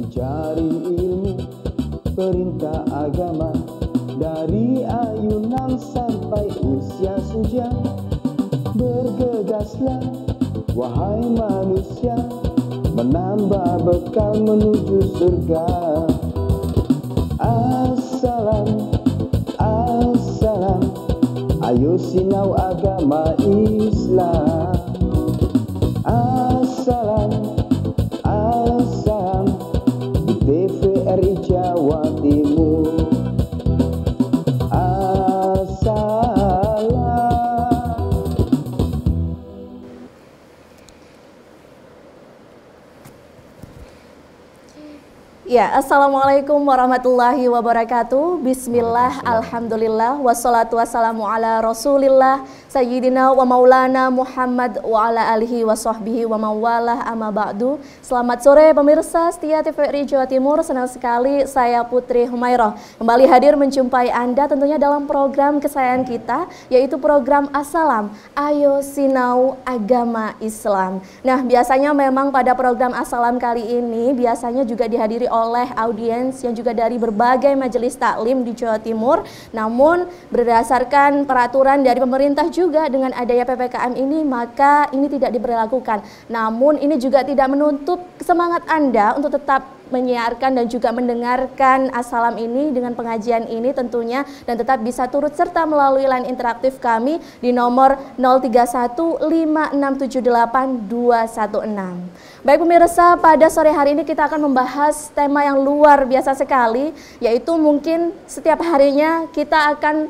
mencari ilmu perintah agama dari ayunan sampai usia suja bergegaslah wahai manusia menambah bekal menuju surga assalam assalam ayo sinau agama islam assalam Ya, Assalamualaikum warahmatullahi wabarakatuh. Bismillah, Alhamdulillah, wassalatu wassalamu ala rasulillah, Sayyidina wa maulana Muhammad wa ala alihi wa sahbihi wa mawalah amma ba'du. Selamat sore pemirsa setia TVRI Jawa Timur, senang sekali saya Putri Humairah. Kembali hadir menjumpai Anda tentunya dalam program kesayangan kita, yaitu program Assalam, Ayo Sinau Agama Islam. Nah, biasanya memang pada program Assalam kali ini, biasanya juga dihadiri oleh oleh audiens yang juga dari berbagai majelis taklim di Jawa Timur. Namun berdasarkan peraturan dari pemerintah juga dengan adanya PPKM ini maka ini tidak diberlakukan. Namun ini juga tidak menutup semangat Anda untuk tetap menyiarkan dan juga mendengarkan asalam ini dengan pengajian ini tentunya dan tetap bisa turut serta melalui line interaktif kami di nomor 0315678216. Baik pemirsa, pada sore hari ini kita akan membahas tema yang luar biasa sekali yaitu mungkin setiap harinya kita akan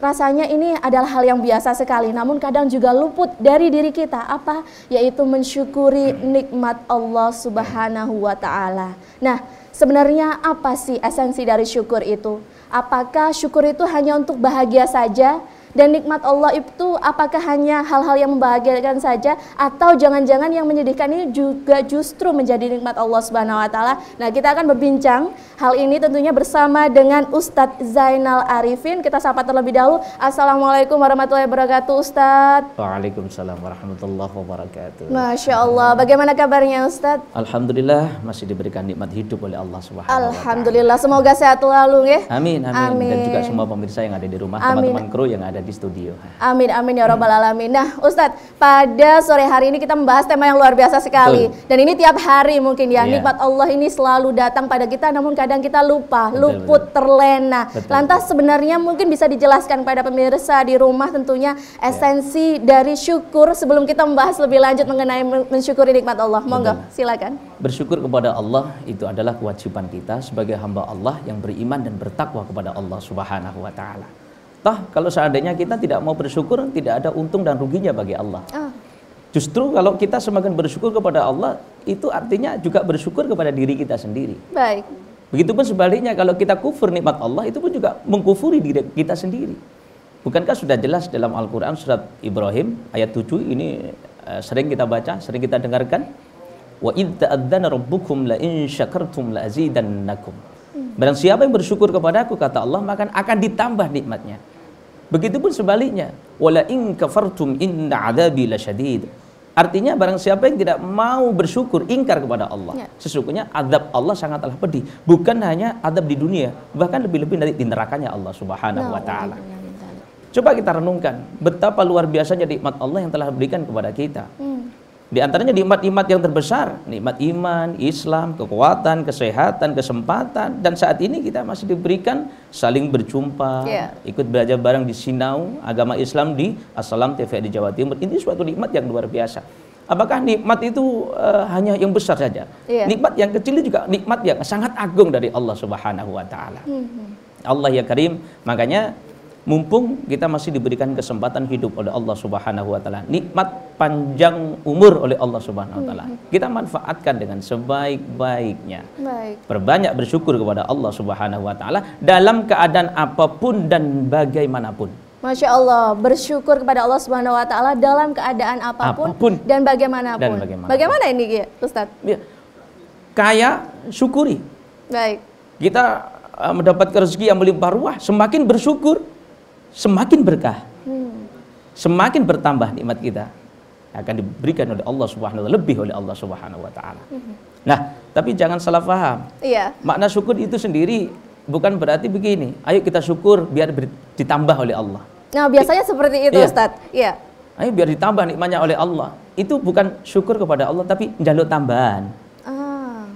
rasanya ini adalah hal yang biasa sekali namun kadang juga luput dari diri kita apa yaitu mensyukuri nikmat Allah Subhanahu wa taala. Nah, sebenarnya apa sih esensi dari syukur itu? Apakah syukur itu hanya untuk bahagia saja dan nikmat Allah itu apakah hanya hal-hal yang membahagiakan saja atau jangan-jangan yang menyedihkan ini juga justru menjadi nikmat Allah Subhanahu wa taala. Nah, kita akan berbincang hal ini tentunya bersama dengan Ustadz Zainal Arifin. Kita sapa terlebih dahulu. Assalamualaikum warahmatullahi wabarakatuh, Ustadz. Waalaikumsalam warahmatullahi wabarakatuh. Masya Allah. Bagaimana kabarnya, Ustadz? Alhamdulillah masih diberikan nikmat hidup oleh Allah Subhanahu wa taala. Alhamdulillah, semoga sehat selalu ya. Amin, amin, amin. Dan juga semua pemirsa yang ada di rumah, teman-teman kru yang ada di studio. Amin amin ya robbal alamin. Nah Ustadz pada sore hari ini kita membahas tema yang luar biasa sekali betul. dan ini tiap hari mungkin ya yeah. nikmat Allah ini selalu datang pada kita namun kadang kita lupa betul, luput betul. terlena. Betul. Lantas sebenarnya mungkin bisa dijelaskan pada pemirsa di rumah tentunya esensi yeah. dari syukur sebelum kita membahas lebih lanjut mengenai mensyukuri nikmat Allah. Monggo silakan. Bersyukur kepada Allah itu adalah kewajiban kita sebagai hamba Allah yang beriman dan bertakwa kepada Allah Subhanahu wa taala. Toh kalau seandainya kita tidak mau bersyukur tidak ada untung dan ruginya bagi Allah. Oh. Justru kalau kita semakin bersyukur kepada Allah itu artinya juga bersyukur kepada diri kita sendiri. Baik. Begitupun sebaliknya kalau kita kufur nikmat Allah itu pun juga mengkufuri diri kita sendiri. Bukankah sudah jelas dalam Al-Qur'an surat Ibrahim ayat 7 ini eh, sering kita baca, sering kita dengarkan wa rabbukum la in syakartum la hmm. Barang siapa yang bersyukur kepada Aku, kata Allah maka akan ditambah nikmatnya. Begitupun sebaliknya, wala in kafartum inna adzabi lasyadid. Artinya barang siapa yang tidak mau bersyukur ingkar kepada Allah, ya. sesungguhnya azab Allah sangatlah pedih. Bukan hanya azab di dunia, bahkan lebih-lebih dari di nerakanya Allah Subhanahu wa nah, taala. Coba kita renungkan betapa luar biasanya nikmat Allah yang telah berikan kepada kita. Hmm. Di antaranya nikmat-nikmat yang terbesar, nikmat iman, Islam, kekuatan, kesehatan, kesempatan dan saat ini kita masih diberikan saling berjumpa, yeah. ikut belajar bareng di Sinau, agama Islam di Assalam TV di Jawa Timur. Ini suatu nikmat yang luar biasa. Apakah nikmat itu uh, hanya yang besar saja? Yeah. Nikmat yang kecil juga nikmat yang sangat agung dari Allah Subhanahu wa taala. Mm -hmm. Allah ya Karim, makanya mumpung kita masih diberikan kesempatan hidup oleh Allah Subhanahu wa taala. Nikmat panjang umur oleh Allah Subhanahu wa taala. Hmm. Kita manfaatkan dengan sebaik-baiknya. Baik. Perbanyak bersyukur kepada Allah Subhanahu wa taala dalam keadaan apapun dan bagaimanapun. Masya Allah, bersyukur kepada Allah Subhanahu wa taala dalam keadaan apapun, apapun dan bagaimanapun. Dan bagaimana? Bagaimana ini, Ustaz? Ya. Kaya syukuri. Baik. Kita eh, mendapat rezeki yang melimpah ruah, semakin bersyukur semakin berkah. Hmm. Semakin bertambah nikmat kita akan diberikan oleh Allah Subhanahu wa lebih oleh Allah Subhanahu wa taala. Hmm. Nah, tapi jangan salah paham. Iya. Makna syukur itu sendiri bukan berarti begini, ayo kita syukur biar ditambah oleh Allah. Nah, biasanya seperti itu, iya. Ustaz. Iya. Ayo biar ditambah nikmatnya oleh Allah. Itu bukan syukur kepada Allah tapi jalur tambahan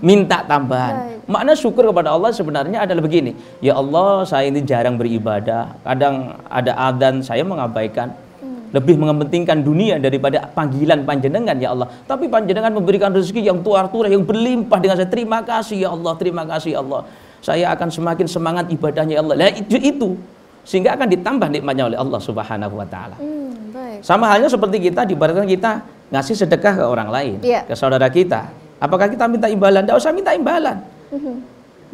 minta tambahan. Baik. Makna syukur kepada Allah sebenarnya adalah begini. Ya Allah, saya ini jarang beribadah. Kadang ada adzan saya mengabaikan. Hmm. Lebih mengementingkan dunia daripada panggilan panjenengan ya Allah. Tapi panjenengan memberikan rezeki yang tuar-tuar yang berlimpah dengan saya. Terima kasih ya Allah, terima kasih ya Allah. Saya akan semakin semangat ibadahnya ya Allah. Nah, itu itu sehingga akan ditambah nikmatnya oleh Allah Subhanahu wa taala. Hmm, Sama halnya seperti kita di kita ngasih sedekah ke orang lain, yeah. ke saudara kita Apakah kita minta imbalan? Tidak usah minta imbalan. Mm-hmm.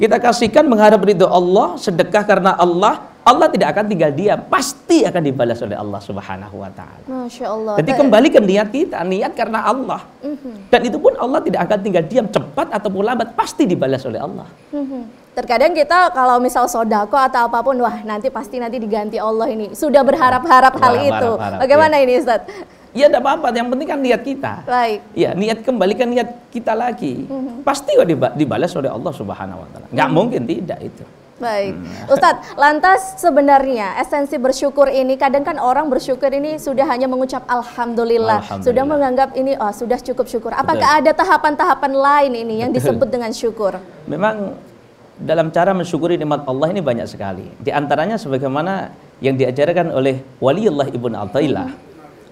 Kita kasihkan mengharap ridho Allah, sedekah karena Allah, Allah tidak akan tinggal diam, pasti akan dibalas oleh Allah Subhanahu wa taala. Masya Allah. Jadi kembali ke niat kita, niat karena Allah. Mm-hmm. Dan itu pun Allah tidak akan tinggal diam, cepat ataupun lambat pasti dibalas oleh Allah. Mm-hmm. Terkadang kita kalau misal sodako atau apapun, wah nanti pasti nanti diganti Allah ini. Sudah berharap-harap hal itu. Bagaimana iya. ini Ustadz? Iya, tidak apa-apa, yang penting kan niat kita. Baik. Iya, niat kembalikan niat kita lagi. Mm-hmm. Pasti dibalas oleh Allah Subhanahu wa taala. Enggak hmm mungkin tidak itu. Baik. Hmm. Ustadz, lantas sebenarnya esensi bersyukur ini kadang kan orang bersyukur ini sudah hanya mengucap alhamdulillah, alhamdulillah. sudah menganggap ini oh sudah cukup syukur. Apakah Betul. ada tahapan-tahapan lain ini yang Betul. disebut dengan syukur? Memang dalam cara mensyukuri nikmat Allah ini banyak sekali. Di antaranya sebagaimana yang diajarkan oleh Waliullah Ibnu Athaillah. Hmm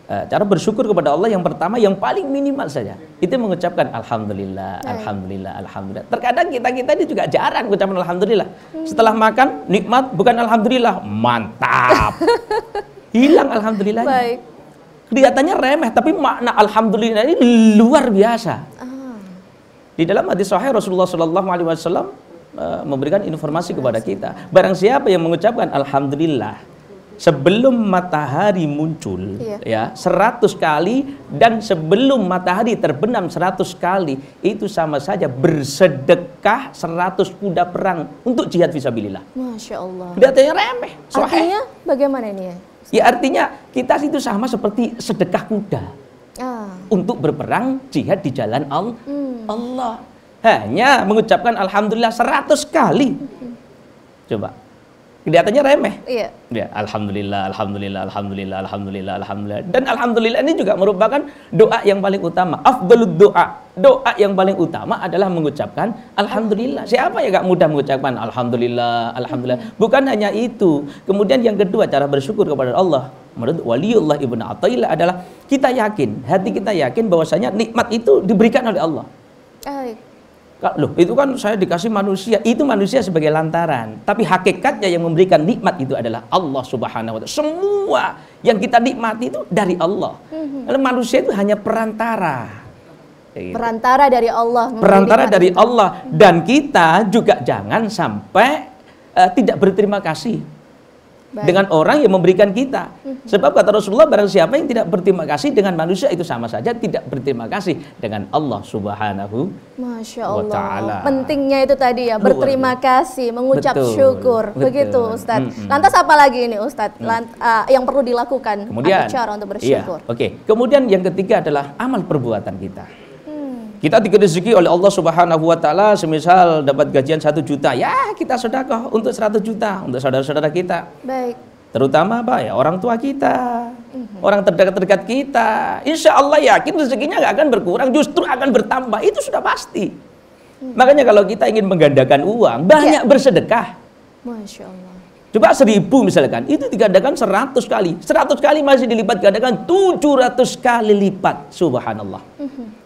Eh, cara bersyukur kepada Allah yang pertama yang paling minimal saja itu mengucapkan alhamdulillah alhamdulillah alhamdulillah terkadang kita kita ini juga jarang mengucapkan alhamdulillah hmm. setelah makan nikmat bukan alhamdulillah mantap hilang alhamdulillah Baik. kelihatannya remeh tapi makna alhamdulillah ini luar biasa ah. di dalam hadis sahih Rasulullah Shallallahu Alaihi Wasallam eh, memberikan informasi kepada kita barang siapa yang mengucapkan alhamdulillah sebelum matahari muncul iya. ya 100 kali dan sebelum matahari terbenam 100 kali itu sama saja bersedekah 100 kuda perang untuk jihad fisabilillah. Masya Allah. Datanya remeh. Soalnya Artinya bagaimana ini ya? Ya artinya kita itu sama seperti sedekah kuda ah. untuk berperang jihad di jalan Allah. Hmm. Allah hanya mengucapkan alhamdulillah 100 kali. Hmm. Coba kelihatannya remeh. Iya. Ya, alhamdulillah, alhamdulillah, alhamdulillah, alhamdulillah, alhamdulillah. Dan alhamdulillah ini juga merupakan doa yang paling utama. Afdalud doa. Doa yang paling utama adalah mengucapkan alhamdulillah. Siapa yang gak mudah mengucapkan alhamdulillah, alhamdulillah. Bukan hanya itu. Kemudian yang kedua cara bersyukur kepada Allah. Menurut Waliullah Ibnu Athaillah adalah kita yakin, hati kita yakin bahwasanya nikmat itu diberikan oleh Allah. Loh, itu kan saya dikasih manusia. Itu manusia sebagai lantaran. Tapi hakikatnya yang memberikan nikmat itu adalah Allah Subhanahu wa taala. Semua yang kita nikmati itu dari Allah. Mhm. Lalu manusia itu hanya perantara. Gitu. Perantara dari Allah. Perantara dari Allah dan kita juga jangan sampai uh, tidak berterima kasih dengan orang yang memberikan kita. Mm-hmm. Sebab kata Rasulullah barang siapa yang tidak berterima kasih dengan manusia itu sama saja tidak berterima kasih dengan Allah Subhanahu Masya Allah. wa taala. Pentingnya itu tadi ya berterima kasih, mengucap betul, syukur. Betul. Begitu Ustaz. Lantas apa lagi ini Ustaz? Mm. Lant, uh, yang perlu dilakukan Kemudian, cara untuk iya, bersyukur. Iya, Oke. Okay. Kemudian yang ketiga adalah amal perbuatan kita. Kita tiga rezeki oleh Allah Subhanahu wa taala semisal dapat gajian satu juta, ya kita sedekah untuk 100 juta untuk saudara-saudara kita. Baik. Terutama apa ya? Orang tua kita, Uhum. orang terdekat-terdekat kita. Insya Allah yakin rezekinya nggak akan berkurang, justru akan bertambah. Itu sudah pasti. Uhum. Makanya kalau kita ingin menggandakan uang, banyak ya. bersedekah. Masya Allah. Coba seribu misalkan, itu digandakan seratus kali. Seratus kali masih dilipat gandakan tujuh ratus kali lipat. Subhanallah. Uhum.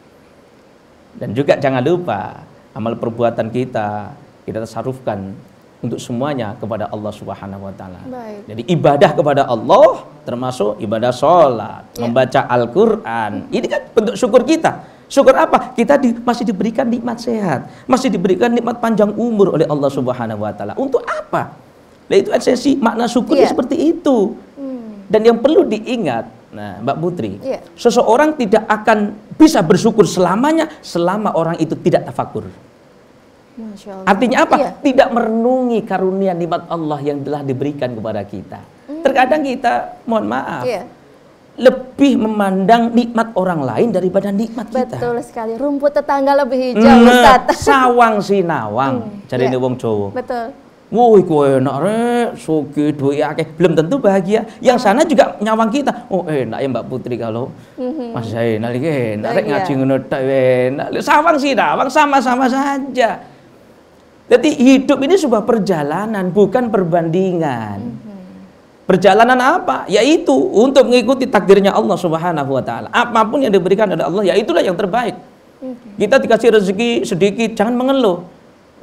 Dan juga jangan lupa amal perbuatan kita kita tasarufkan untuk semuanya kepada Allah Subhanahu wa taala. Jadi ibadah kepada Allah termasuk ibadah sholat, ya. membaca Al-Qur'an. Ini kan bentuk syukur kita. Syukur apa? Kita di, masih diberikan nikmat sehat, masih diberikan nikmat panjang umur oleh Allah Subhanahu wa taala. Untuk apa? Nah, itu esensi makna syukur ya. seperti itu. Hmm. Dan yang perlu diingat Nah, Mbak Putri, ya. seseorang tidak akan bisa bersyukur selamanya selama orang itu tidak tafakur. Artinya apa? Ya. Tidak merenungi karunia nikmat Allah yang telah diberikan kepada kita. Hmm. Terkadang kita, mohon maaf, ya. lebih memandang nikmat orang lain daripada nikmat Betul kita. Betul sekali. Rumput tetangga lebih hijau, mm. Sawang sinawang, hmm. jadi iya. ini wong Jawa. Betul. Woi kowe enak rek, soge duwe ake, Belum tentu bahagia. Yang sana juga nyawang kita. Oh enak ya Mbak Putri kalau mhm. Mas saya enak enak rek iya. ngaji ngono tok enak. Sawang sih nawang sama-sama saja. Jadi hidup ini sebuah perjalanan bukan perbandingan. Mhm. Perjalanan apa? Yaitu untuk mengikuti takdirnya Allah Subhanahu wa taala. Apapun yang diberikan oleh Allah, ya itulah yang terbaik. Mhm. Kita dikasih rezeki sedikit, jangan mengeluh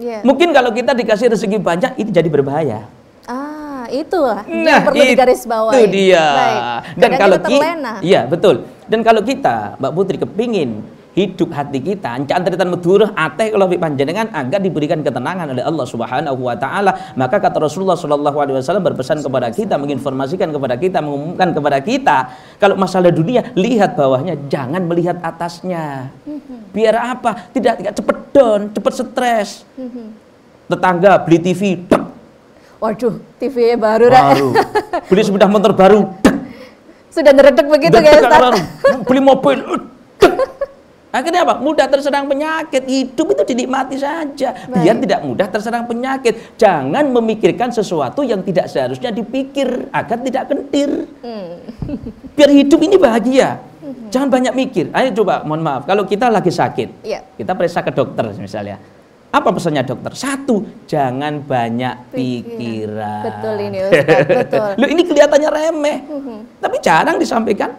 Yeah. Mungkin kalau kita dikasih rezeki banyak itu jadi berbahaya. Ah, itu nah, yang perlu itu digaris bawahi. Itu dia. Baik. Dan kalau kita iya, betul. Dan kalau kita Mbak Putri kepingin hidup hati kita ancan teritan meduruh ateh kalau dengan agar diberikan ketenangan oleh Allah Subhanahu wa taala maka kata Rasulullah Shallallahu alaihi wasallam berpesan kepada kita menginformasikan kepada kita mengumumkan kepada kita kalau masalah dunia lihat bawahnya jangan melihat atasnya biar apa tidak, tidak cepet down cepet stres tetangga beli TV waduh TV baru, baru. beli sepeda motor baru sudah neredek begitu dek, ya beli mobil Akhirnya apa? Mudah terserang penyakit. Hidup itu dinikmati saja. Baik. Biar tidak mudah terserang penyakit. Jangan memikirkan sesuatu yang tidak seharusnya dipikir agar tidak kentir. Hmm. Biar hidup ini bahagia. Hmm. Jangan banyak mikir. Ayo coba, mohon maaf. Kalau kita lagi sakit, Ya. kita periksa ke dokter misalnya. Apa pesannya dokter? Satu, jangan banyak pikiran. Betul ini Ustaz, betul. Loh ini kelihatannya remeh, -hmm. tapi jarang disampaikan.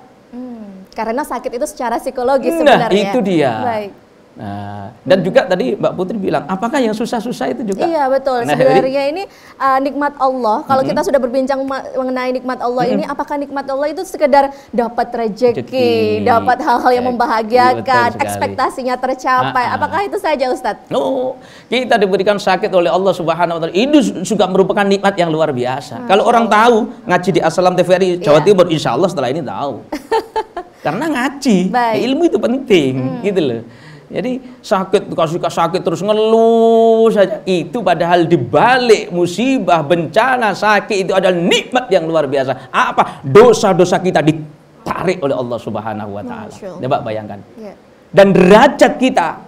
Karena sakit itu secara psikologis nah, sebenarnya. Nah, itu dia. Baik. Nah, dan juga tadi Mbak Putri bilang, apakah yang susah-susah itu juga? Iya betul. Nah, Sebenarnya ini uh, nikmat Allah. Kalau -hmm. kita sudah berbincang mengenai nikmat Allah -hmm. ini, apakah nikmat Allah itu sekedar dapat rejeki, dapat hal-hal yang iya, membahagiakan, ekspektasinya tercapai? -ha. Ah, ah. Apakah itu saja, Ustadz? No, kita diberikan sakit oleh Allah Subhanahu Wa Taala. Itu juga merupakan nikmat yang luar biasa. Hmm. Kalau orang tahu ngaji di Assalam TVRI Jawa ya. Timur, Insya Allah setelah ini tahu. karena ngaji ya Baik. ilmu itu penting hmm. gitu loh jadi sakit kasih sakit terus ngeluh saja itu padahal dibalik musibah bencana sakit itu adalah nikmat yang luar biasa apa dosa-dosa kita ditarik oleh Allah Subhanahu Wa Taala coba bayangkan yeah. dan derajat kita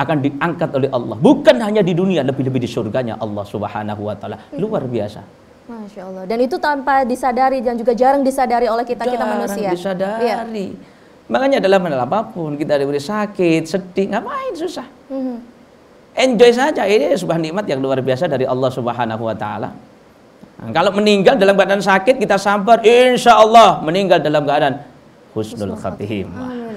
akan diangkat oleh Allah bukan hanya di dunia lebih-lebih di surganya Allah Subhanahu Wa Taala ya. luar biasa Masya Allah. Dan itu tanpa disadari dan juga jarang disadari oleh kita jarang kita manusia. Jarang iya. disadari. Ya. Makanya dalam hal apapun kita diberi sakit, sedih, ngapain susah? Mm -hmm. Enjoy saja. Ini sebuah nikmat yang luar biasa dari Allah Subhanahu Wa Taala. Nah, kalau meninggal dalam keadaan sakit kita sabar, insya Allah meninggal dalam keadaan husnul khatimah.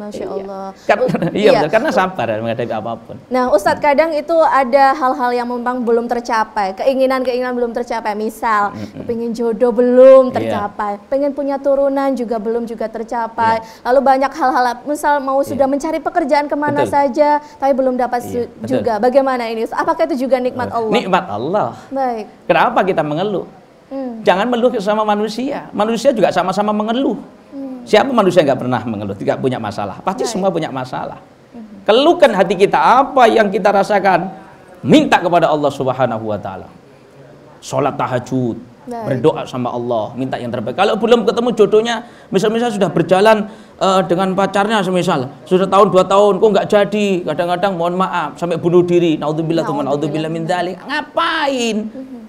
Masya Allah. Iya. Karena, oh, iya, iya. karena sabar menghadapi apapun. Nah, Ustadz kadang itu ada hal-hal yang memang belum tercapai, keinginan-keinginan belum tercapai. Misal, mm-hmm. pengen jodoh belum iya. tercapai, yeah. pengen punya turunan juga belum juga tercapai. Yeah. Lalu banyak hal-hal, misal mau yeah. sudah mencari pekerjaan kemana betul. saja, tapi belum dapat yeah. Betul. juga. Bagaimana ini? Apakah itu juga nikmat Allah? Nikmat Allah. Baik. Kenapa kita mengeluh? Hmm. Jangan meluh sama manusia. Manusia juga sama-sama mengeluh. Hmm. Siapa manusia nggak pernah mengeluh, tidak punya masalah? Pasti Baik. semua punya masalah. Mhm. Keluhkan hati kita apa yang kita rasakan, minta kepada Allah Subhanahu wa taala. Sholat tahajud, Baik. berdoa sama Allah, minta yang terbaik. Kalau belum ketemu jodohnya, misal-misal sudah berjalan uh, dengan pacarnya semisal, sudah tahun dua tahun kok nggak jadi, kadang-kadang mohon maaf sampai bunuh diri. Naudzubillah tuh, naudzubillah min Ngapain? Mhm.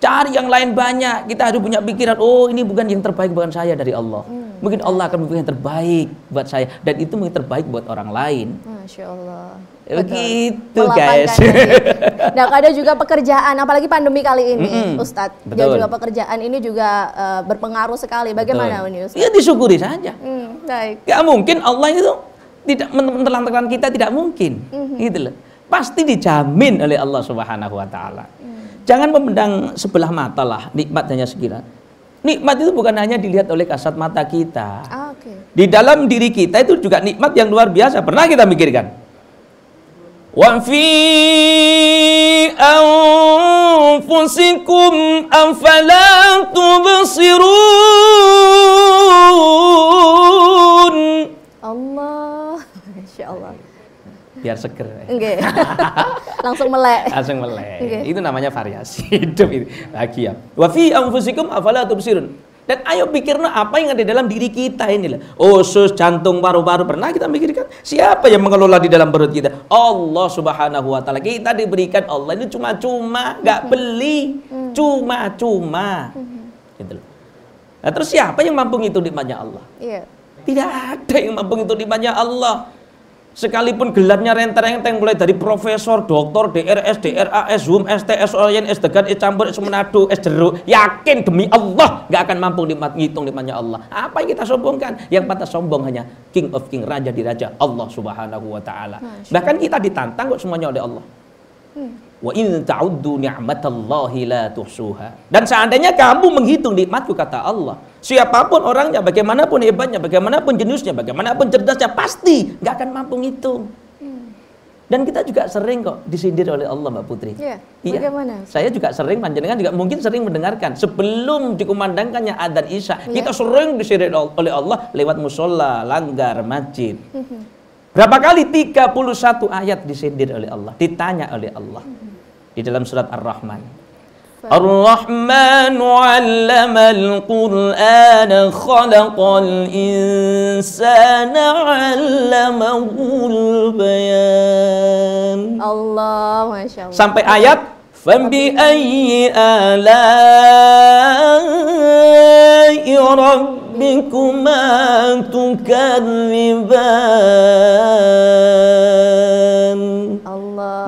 Cari yang lain banyak. Kita harus punya pikiran, oh ini bukan yang terbaik bukan saya dari Allah. Hmm Mungkin Allah akan memberikan yang terbaik buat saya dan itu mungkin terbaik buat orang lain. Masya Allah. Ya, begitu guys. nah, ada juga pekerjaan, apalagi pandemi kali ini, mm -hmm. Ustadz. Betul. Dan juga pekerjaan ini juga uh, berpengaruh sekali. Bagaimana Betul. ini, Ustadz? Ya disyukuri saja. Mm, baik. Ya mungkin Allah itu tidak menelantarkan kita tidak mungkin, mm -hmm. gitu loh. Pasti dijamin oleh Allah Subhanahu Wa Taala. Mm. Jangan memandang sebelah mata lah nikmat hanya sekilas Nikmat itu bukan hanya dilihat oleh kasat mata kita. Ah, okay. Di dalam diri kita itu juga nikmat yang luar biasa. Pernah kita mikirkan? Wa fi anfusikum afala Allah, biar seger. Okay. Eh. Langsung melek. Langsung melek. Okay. Itu namanya variasi hidup itu. ya. Wa fi anfusikum afala tubsirun. Dan ayo pikirnya apa yang ada dalam diri kita ini lah. Usus, jantung, paru-paru. Pernah kita pikirkan siapa yang mengelola di dalam perut kita? Allah subhanahu wa ta'ala. Kita diberikan Allah ini cuma-cuma. Gak hmm. beli. Hmm. Cuma-cuma. Hmm. Gitu loh. Nah, terus siapa yang mampu itu nikmatnya Allah? Iya. Tidak ada yang mampu itu nikmatnya Allah sekalipun gelarnya renteng-renteng mulai dari profesor, doktor, DRS, DRA, S Hum, STS orien, S Degan, S Campur, S Menado, S Jeruk, yakin demi Allah nggak akan mampu nikmat ngitung nikmatnya Allah. Apa yang kita sombongkan? Yang pantas sombong hanya King of King, Raja di Raja Allah Subhanahu Wa Taala. Bahkan kita ditantang kok semuanya oleh Allah. Hmm. Wa in ta'uddu ni'matallahi la tuhsuha. Dan seandainya kamu menghitung nikmatku kata Allah, siapapun orangnya, bagaimanapun hebatnya, bagaimanapun jenisnya bagaimanapun cerdasnya, pasti nggak akan mampu ngitung. Hmm. Dan kita juga sering kok disindir oleh Allah Mbak Putri. Ya, iya. Bagaimana? Saya juga sering, panjenengan juga mungkin sering mendengarkan sebelum dikumandangkannya adzan Isya, ya. kita sering disindir oleh Allah lewat musola, langgar, masjid. Hmm. Berapa kali 31 ayat disindir oleh Allah, ditanya oleh Allah. Hmm. di dalam surat Ar-Rahman. الرحمن علم القرآن خلق الإنسان علمه البيان الله ما شاء الله sampai ayat فبأي آلاء ربكما تكذبان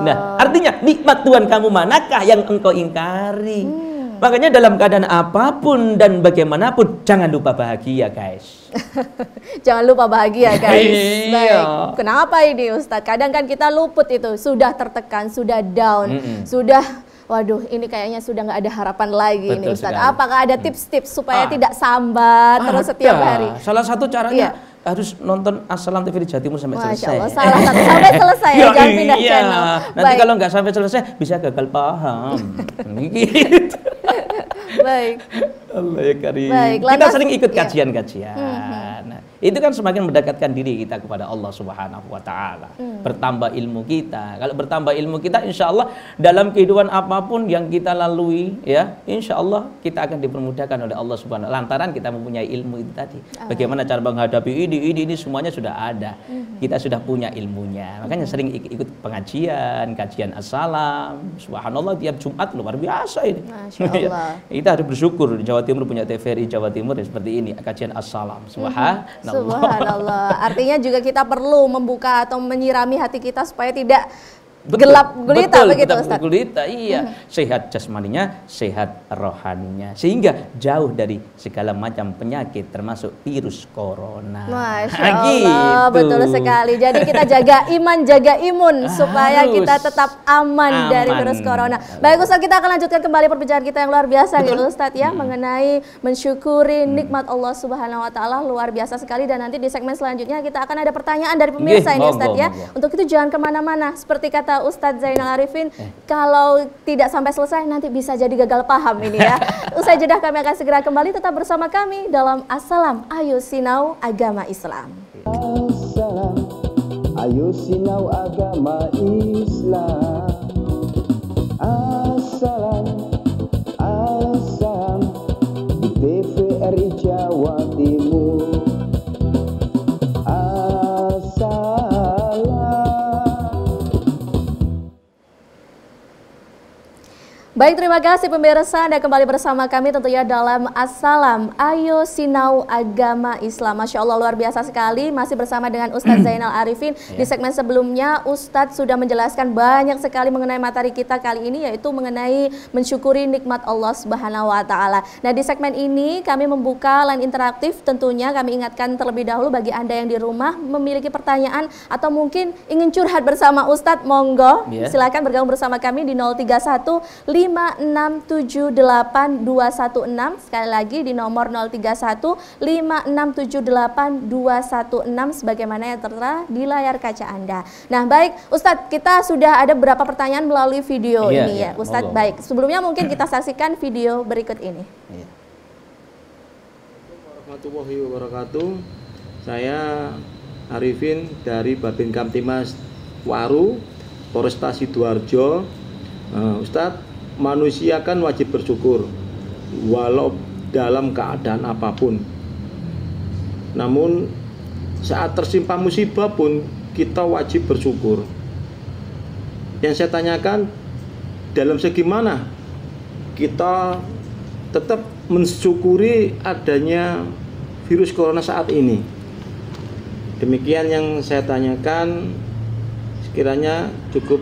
Nah, artinya nikmat Tuhan kamu manakah yang engkau ingkari? Hmm. Makanya dalam keadaan apapun dan bagaimanapun jangan lupa bahagia, guys. jangan lupa bahagia, guys. Iya. Baik. Kenapa ini, Ustadz? Kadang kan kita luput itu, sudah tertekan, sudah down, mm -mm. sudah waduh ini kayaknya sudah nggak ada harapan lagi Betul nih Ustaz. Sekali. Apakah ada mm. tips-tips supaya ah, tidak sambat ah, terus setiap hari? Salah satu caranya iya harus nonton Assalam TV di Jatimur sampai Masya selesai. Allah, salah satu sampai selesai ya, iya, jangan pindah iya. channel. Nanti kalau nggak sampai selesai bisa gagal paham. gitu. Baik. Allah ya karim. Baik, lantas, Kita sering ikut iya. kajian-kajian. Ya. Hmm, hmm itu kan semakin mendekatkan diri kita kepada Allah Subhanahu wa taala. Hmm. Bertambah ilmu kita. Kalau bertambah ilmu kita insya Allah dalam kehidupan apapun yang kita lalui ya, insya Allah kita akan dipermudahkan oleh Allah Subhanahu lantaran kita mempunyai ilmu itu tadi. Bagaimana cara menghadapi ini ini ini semuanya sudah ada. Hmm. Kita sudah punya ilmunya. Makanya sering ikut pengajian, kajian as Subhanallah tiap Jumat luar biasa ini. Masya ya. Allah. kita harus bersyukur Jawa Timur punya TVRI Jawa Timur yang seperti ini kajian as Subhanallah. Hmm. Subhanallah. Artinya juga kita perlu membuka atau menyirami hati kita supaya tidak Betul, gelap gulita betul, begitu Ustaz. gulita, iya. Hmm. Sehat jasmaninya, sehat rohaninya. Sehingga jauh dari segala macam penyakit termasuk virus corona. Masya ah, Allah, gitu. betul sekali. Jadi kita jaga iman, jaga imun Harus. supaya kita tetap aman, aman. dari virus corona. Baik Ustaz, kita akan lanjutkan kembali perbincangan kita yang luar biasa gitu, betul. gitu Ustaz ya hmm. mengenai mensyukuri hmm. nikmat Allah Subhanahu wa taala luar biasa sekali dan nanti di segmen selanjutnya kita akan ada pertanyaan dari pemirsa Gih, ini Ustaz ya. Untuk itu jangan kemana mana seperti kata kata Ustadz Zainal Arifin, eh. kalau tidak sampai selesai nanti bisa jadi gagal paham ini ya. Usai jeda kami akan segera kembali tetap bersama kami dalam Assalam Ayo Sinau Agama Islam. Assalam Ayo Sinau Agama Islam. Assalam Assalam di TVRI Jawa Timur. Baik, terima kasih pemirsa Anda kembali bersama kami tentunya dalam Assalam Ayo Sinau Agama Islam. Masya Allah luar biasa sekali masih bersama dengan Ustadz Zainal Arifin. Yeah. Di ya. segmen sebelumnya Ustadz sudah menjelaskan banyak sekali mengenai materi kita kali ini yaitu mengenai mensyukuri nikmat Allah Subhanahu wa taala. Nah, di segmen ini kami membuka line interaktif tentunya kami ingatkan terlebih dahulu bagi Anda yang di rumah memiliki pertanyaan atau mungkin ingin curhat bersama Ustadz monggo yeah. silakan bergabung bersama kami di 031 5678216 sekali lagi di nomor 031 5678216 sebagaimana yang tertera di layar kaca Anda. Nah, baik Ustadz, kita sudah ada beberapa pertanyaan melalui video iya, ini iya. ya. Ustadz, Allah. baik. Sebelumnya mungkin kita saksikan video berikut ini. Iya. warahmatullahi wabarakatuh. Saya Arifin dari Babin Kamtimas Waru, Polresta Sidoarjo. Uh, Ustadz, manusia kan wajib bersyukur walau dalam keadaan apapun. Namun saat tersimpan musibah pun kita wajib bersyukur. Yang saya tanyakan dalam segi mana kita tetap mensyukuri adanya virus corona saat ini. Demikian yang saya tanyakan sekiranya cukup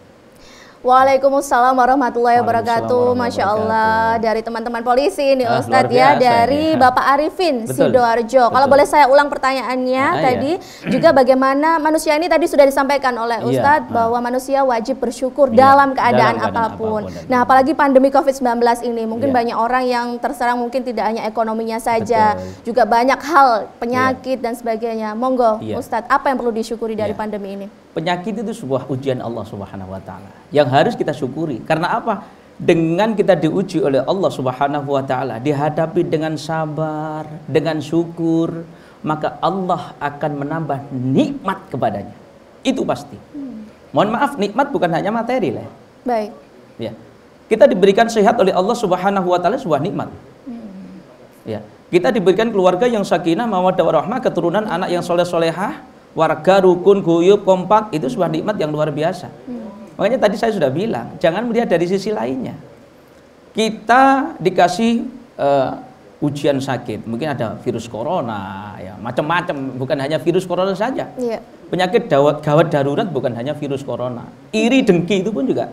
Waalaikumsalam warahmatullahi wabarakatuh. Masya Allah dari teman-teman polisi ini ah, Ustadz ya dari ini. Ah. Bapak Arifin Betul. Sidoarjo. Betul. Kalau boleh saya ulang pertanyaannya ah, iya. tadi iya. juga bagaimana manusia ini tadi sudah disampaikan oleh iya, Ustadz ah. bahwa manusia wajib bersyukur iya. dalam keadaan dalam apapun. Keadaan apapun. Nah apalagi pandemi COVID-19 ini mungkin iya. banyak orang yang terserang mungkin tidak hanya ekonominya saja Betul. juga banyak hal penyakit iya. dan sebagainya. Monggo iya. Ustadz apa yang perlu disyukuri dari iya. pandemi ini? Penyakit itu sebuah ujian Allah Subhanahu wa taala yang harus kita syukuri. Karena apa? Dengan kita diuji oleh Allah Subhanahu wa taala, dihadapi dengan sabar, dengan syukur, maka Allah akan menambah nikmat kepadanya. Itu pasti. Hmm. Mohon maaf, nikmat bukan hanya materi lah. Baik. Ya. Kita diberikan sehat oleh Allah Subhanahu wa taala sebuah nikmat. Hmm. Ya. Kita diberikan keluarga yang sakinah, mawaddah warahmah, keturunan anak yang soleh-solehah, warga rukun guyub kompak itu sebuah nikmat yang luar biasa hmm. makanya tadi saya sudah bilang jangan melihat dari sisi lainnya kita dikasih uh, ujian sakit mungkin ada virus corona ya macam-macam bukan hanya virus corona saja yeah. penyakit gawat, gawat darurat bukan hanya virus corona iri dengki itu pun juga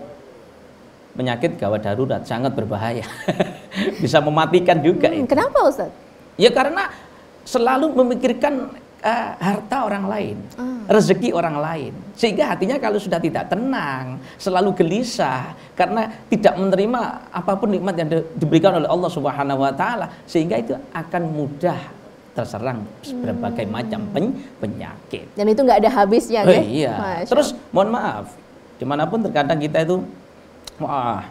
penyakit gawat darurat sangat berbahaya bisa mematikan juga hmm, kenapa ustadz? ya karena selalu memikirkan uh, harta orang lain, hmm. rezeki orang lain. Sehingga hatinya kalau sudah tidak tenang, selalu gelisah karena tidak menerima apapun nikmat yang diberikan oleh Allah Subhanahu wa taala, sehingga itu akan mudah terserang berbagai hmm. macam pen penyakit. Dan itu nggak ada habisnya, oh, Iya. Terus mohon maaf, dimanapun terkadang kita itu wah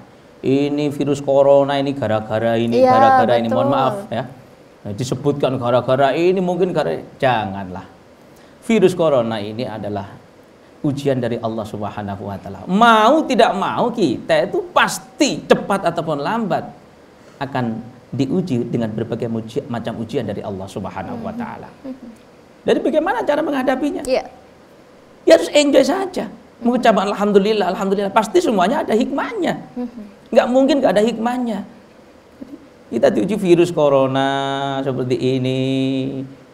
ini virus corona ini gara-gara ini iya, gara-gara ya, ini mohon maaf ya Nah, disebutkan gara-gara ini mungkin gara janganlah. Virus corona ini adalah ujian dari Allah Subhanahu wa taala. Mau tidak mau kita itu pasti cepat ataupun lambat akan diuji dengan berbagai uji, macam ujian dari Allah Subhanahu wa taala. Jadi bagaimana cara menghadapinya? Iya. Ya harus enjoy saja. Mengucapkan alhamdulillah, alhamdulillah pasti semuanya ada hikmahnya. Enggak mungkin nggak ada hikmahnya kita diuji virus corona seperti ini.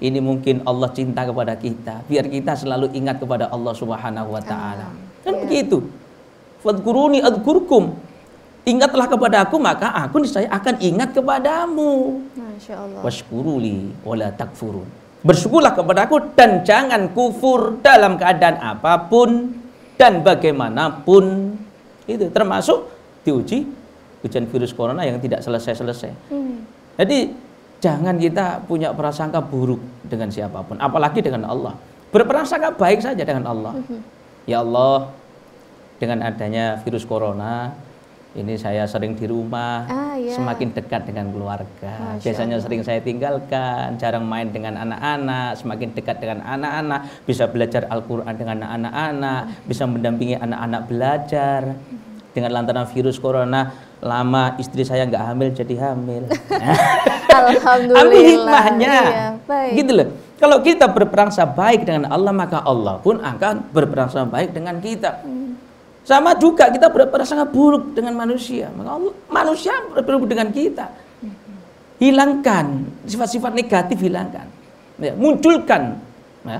Ini mungkin Allah cinta kepada kita. Biar kita selalu ingat kepada Allah Subhanahu wa taala. Kan iya. begitu. Fadkuruni adkurkum. Ingatlah kepada aku maka aku saya akan ingat kepadamu. waskuruli Allah. wala takfurun. Bersyukurlah kepada aku dan jangan kufur dalam keadaan apapun dan bagaimanapun. Itu termasuk diuji hujan virus corona yang tidak selesai-selesai. Hmm. Jadi jangan kita punya prasangka buruk dengan siapapun, apalagi dengan Allah. Berprasangka baik saja dengan Allah. Hmm. Ya Allah, dengan adanya virus corona ini saya sering di rumah, ah, iya. semakin dekat dengan keluarga. Masya Biasanya Allah. sering saya tinggalkan, jarang main dengan anak-anak, semakin dekat dengan anak-anak, bisa belajar Al-Quran dengan anak-anak, hmm. bisa mendampingi anak-anak belajar. Hmm. Dengan lantaran virus corona, lama istri saya nggak hamil jadi hamil. Alhamdulillah. Ambil hikmahnya. Iya, Gitu loh. Kalau kita berperangsa baik dengan Allah maka Allah pun akan berperangsa baik dengan kita. Hmm. Sama juga kita sangat buruk dengan manusia, maka Allah, manusia buruk dengan kita. Hmm. Hilangkan sifat-sifat negatif hilangkan. Ya, munculkan ya,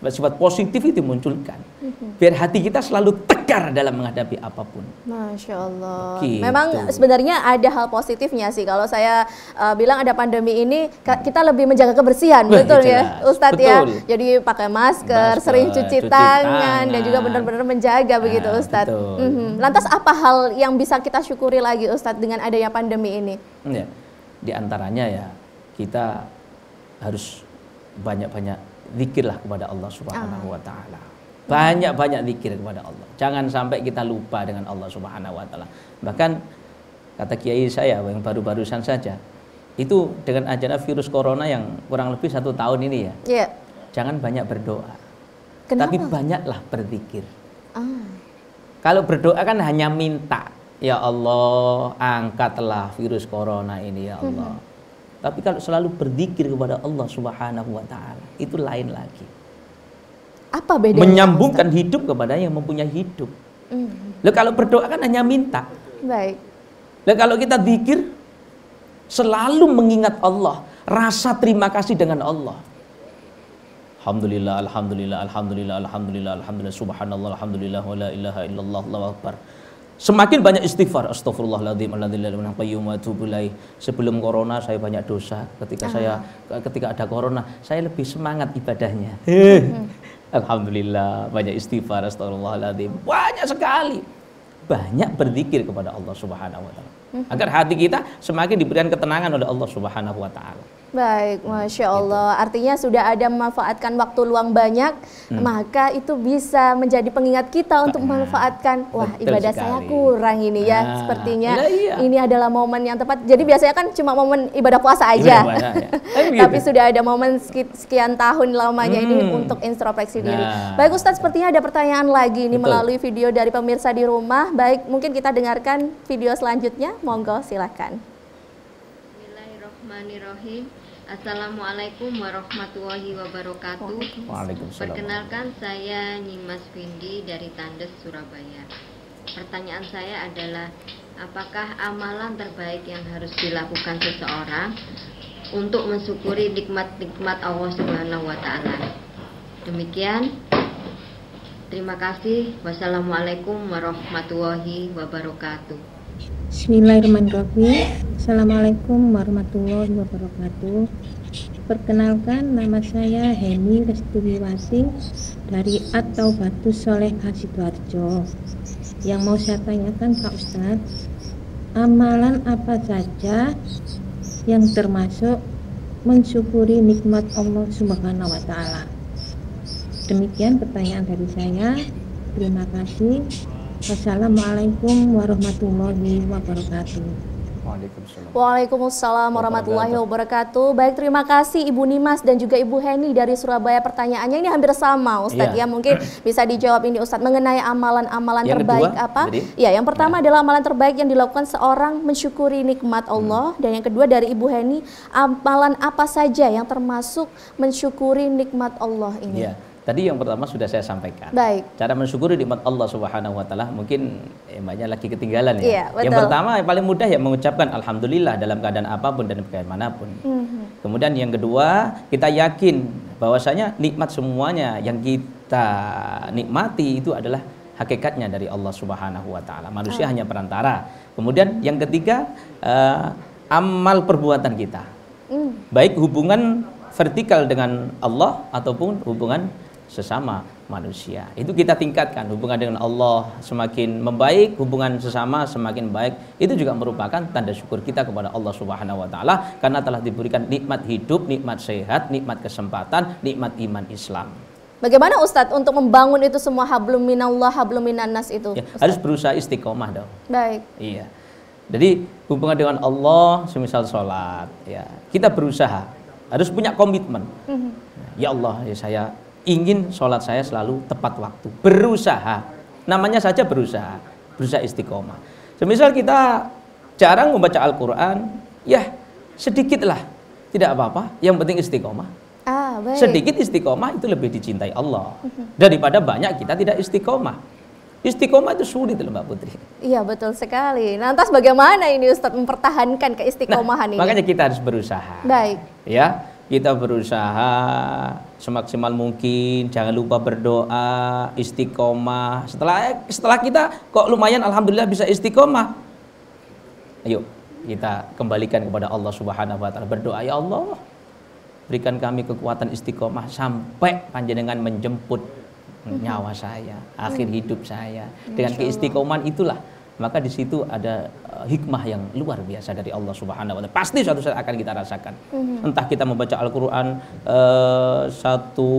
sifat-sifat positif itu munculkan mm-hmm. biar hati kita selalu tegar dalam menghadapi apapun. Masya Allah. Gitu. Memang sebenarnya ada hal positifnya sih kalau saya uh, bilang ada pandemi ini hmm. kita lebih menjaga kebersihan Wah, betul ya, ya Ustadz ya? betul. ya. Jadi pakai masker, masker sering cuci, cuci tangan, tangan dan juga benar-benar menjaga nah, begitu Ustadz. Mm -hmm. Lantas apa hal yang bisa kita syukuri lagi Ustadz dengan adanya pandemi ini? Ya, di antaranya ya kita harus banyak-banyak zikirlah kepada Allah Subhanahu ah. wa taala. Banyak-banyak zikir kepada Allah. Jangan sampai kita lupa dengan Allah Subhanahu wa taala. Bahkan kata kiai saya yang baru-barusan saja itu dengan ajaran virus corona yang kurang lebih satu tahun ini ya. Yeah. Jangan banyak berdoa. Kenapa? Tapi banyaklah berzikir. Ah. Kalau berdoa kan hanya minta, ya Allah, angkatlah virus corona ini ya Allah. Hmm tapi kalau selalu berzikir kepada Allah Subhanahu wa taala, itu lain lagi. Apa bedanya? Menyambungkan Ustaz? hidup kepada yang mempunyai hidup. Mm. Loh, kalau berdoa kan hanya minta. Baik. Loh, kalau kita zikir selalu mengingat Allah, rasa terima kasih dengan Allah. Alhamdulillah, alhamdulillah, alhamdulillah, alhamdulillah, alhamdulillah, subhanallah, alhamdulillah, wala ilaha illallah, Allahu akbar. Semakin banyak istighfar. Astagfirullahaladzim, qayyum wa Sebelum corona saya banyak dosa. Ketika ah. saya ketika ada corona, saya lebih semangat ibadahnya. Eh. Alhamdulillah, banyak istighfar, Astaghfirullahaladzim. Banyak sekali. Banyak berzikir kepada Allah Subhanahu wa taala. Mhm. Agar hati kita semakin diberikan ketenangan oleh Allah Subhanahu wa taala. Baik, masya gitu. Allah. Gitu. Artinya sudah ada memanfaatkan waktu luang banyak, hmm. maka itu bisa menjadi pengingat kita untuk nah, memanfaatkan. Wah, ibadah sekali. saya kurang ini ya. Ah, Sepertinya nah iya. ini adalah momen yang tepat. Jadi biasanya kan cuma momen ibadah puasa aja. Ibadah puasa, ya. gitu. Tapi sudah ada momen sekian tahun lamanya hmm. ini untuk introspeksi nah. diri. Baik Ustadz, sepertinya ada pertanyaan lagi ini Betul. melalui video dari pemirsa di rumah. Baik, mungkin kita dengarkan video selanjutnya. Monggo, silahkan. Assalamualaikum warahmatullahi wabarakatuh. Perkenalkan saya Nyimas Windy dari Tandes Surabaya. Pertanyaan saya adalah apakah amalan terbaik yang harus dilakukan seseorang untuk mensyukuri nikmat-nikmat Allah Subhanahu wa taala? Demikian Terima kasih. Wassalamualaikum warahmatullahi wabarakatuh. Bismillahirrahmanirrahim. Assalamualaikum warahmatullahi wabarakatuh. Perkenalkan nama saya Heni Restuwiwati dari Atau Batu Soleh Kasidwarjo Yang mau saya tanyakan Pak Ustadz, amalan apa saja yang termasuk mensyukuri nikmat Allah Subhanahu wa taala. Demikian pertanyaan dari saya. Terima kasih. Wassalamualaikum warahmatullahi wabarakatuh. Waalaikumsalam. warahmatullahi wabarakatuh. Baik, terima kasih Ibu Nimas dan juga Ibu Heni dari Surabaya. Pertanyaannya ini hampir sama, Ustadz Ya, ya. Mungkin bisa dijawab ini Ustadz mengenai amalan-amalan terbaik kedua, apa? ya, yang pertama ya. adalah amalan terbaik yang dilakukan seorang mensyukuri nikmat hmm. Allah hmm. dan yang kedua dari Ibu Heni, amalan apa saja yang termasuk mensyukuri nikmat Allah ini? Ya. Tadi yang pertama sudah saya sampaikan. Baik. Cara mensyukuri nikmat Allah Subhanahu wa taala mungkin eh, banyak lagi ketinggalan ya. Yeah, Yang pertama yang paling mudah ya mengucapkan alhamdulillah dalam keadaan apapun dan bagaimanapun. Mm -hmm. Kemudian yang kedua, kita yakin bahwasanya nikmat semuanya yang kita nikmati itu adalah hakikatnya dari Allah Subhanahu wa taala. Manusia ah. hanya perantara. Kemudian yang ketiga, uh, amal perbuatan kita. Mm. Baik hubungan vertikal dengan Allah ataupun hubungan sesama manusia. Itu kita tingkatkan hubungan dengan Allah semakin membaik, hubungan sesama semakin baik. Itu juga merupakan tanda syukur kita kepada Allah Subhanahu wa taala karena telah diberikan nikmat hidup, nikmat sehat, nikmat kesempatan, nikmat iman Islam. Bagaimana Ustadz untuk membangun itu semua hablum minallah, hablum minannas itu? Ya, harus berusaha istiqomah dong. Baik. Iya. Jadi hubungan dengan Allah semisal sholat ya kita berusaha harus punya komitmen. Mm -hmm. Ya Allah ya saya ingin sholat saya selalu tepat waktu berusaha namanya saja berusaha berusaha istiqomah semisal kita jarang membaca Al-Quran ya sedikitlah tidak apa-apa yang penting istiqomah ah, baik. sedikit istiqomah itu lebih dicintai Allah mhm. daripada banyak kita tidak istiqomah Istiqomah itu sulit loh Mbak Putri. Iya betul sekali. Lantas nah, bagaimana ini Ustadz mempertahankan nah, keistiqomahan nah, ini? Makanya kita harus berusaha. Baik. Ya, kita berusaha semaksimal mungkin jangan lupa berdoa istiqomah setelah setelah kita kok lumayan alhamdulillah bisa istiqomah ayo kita kembalikan kepada Allah Subhanahu wa taala berdoa ya Allah berikan kami kekuatan istiqomah sampai panjenengan menjemput mhm. nyawa saya akhir mhm. hidup saya dengan keistiqoman itulah maka di situ ada uh, hikmah yang luar biasa dari Allah Subhanahu wa taala. Pasti suatu saat akan kita rasakan. Mm-hmm. Entah kita membaca Al-Qur'an uh, satu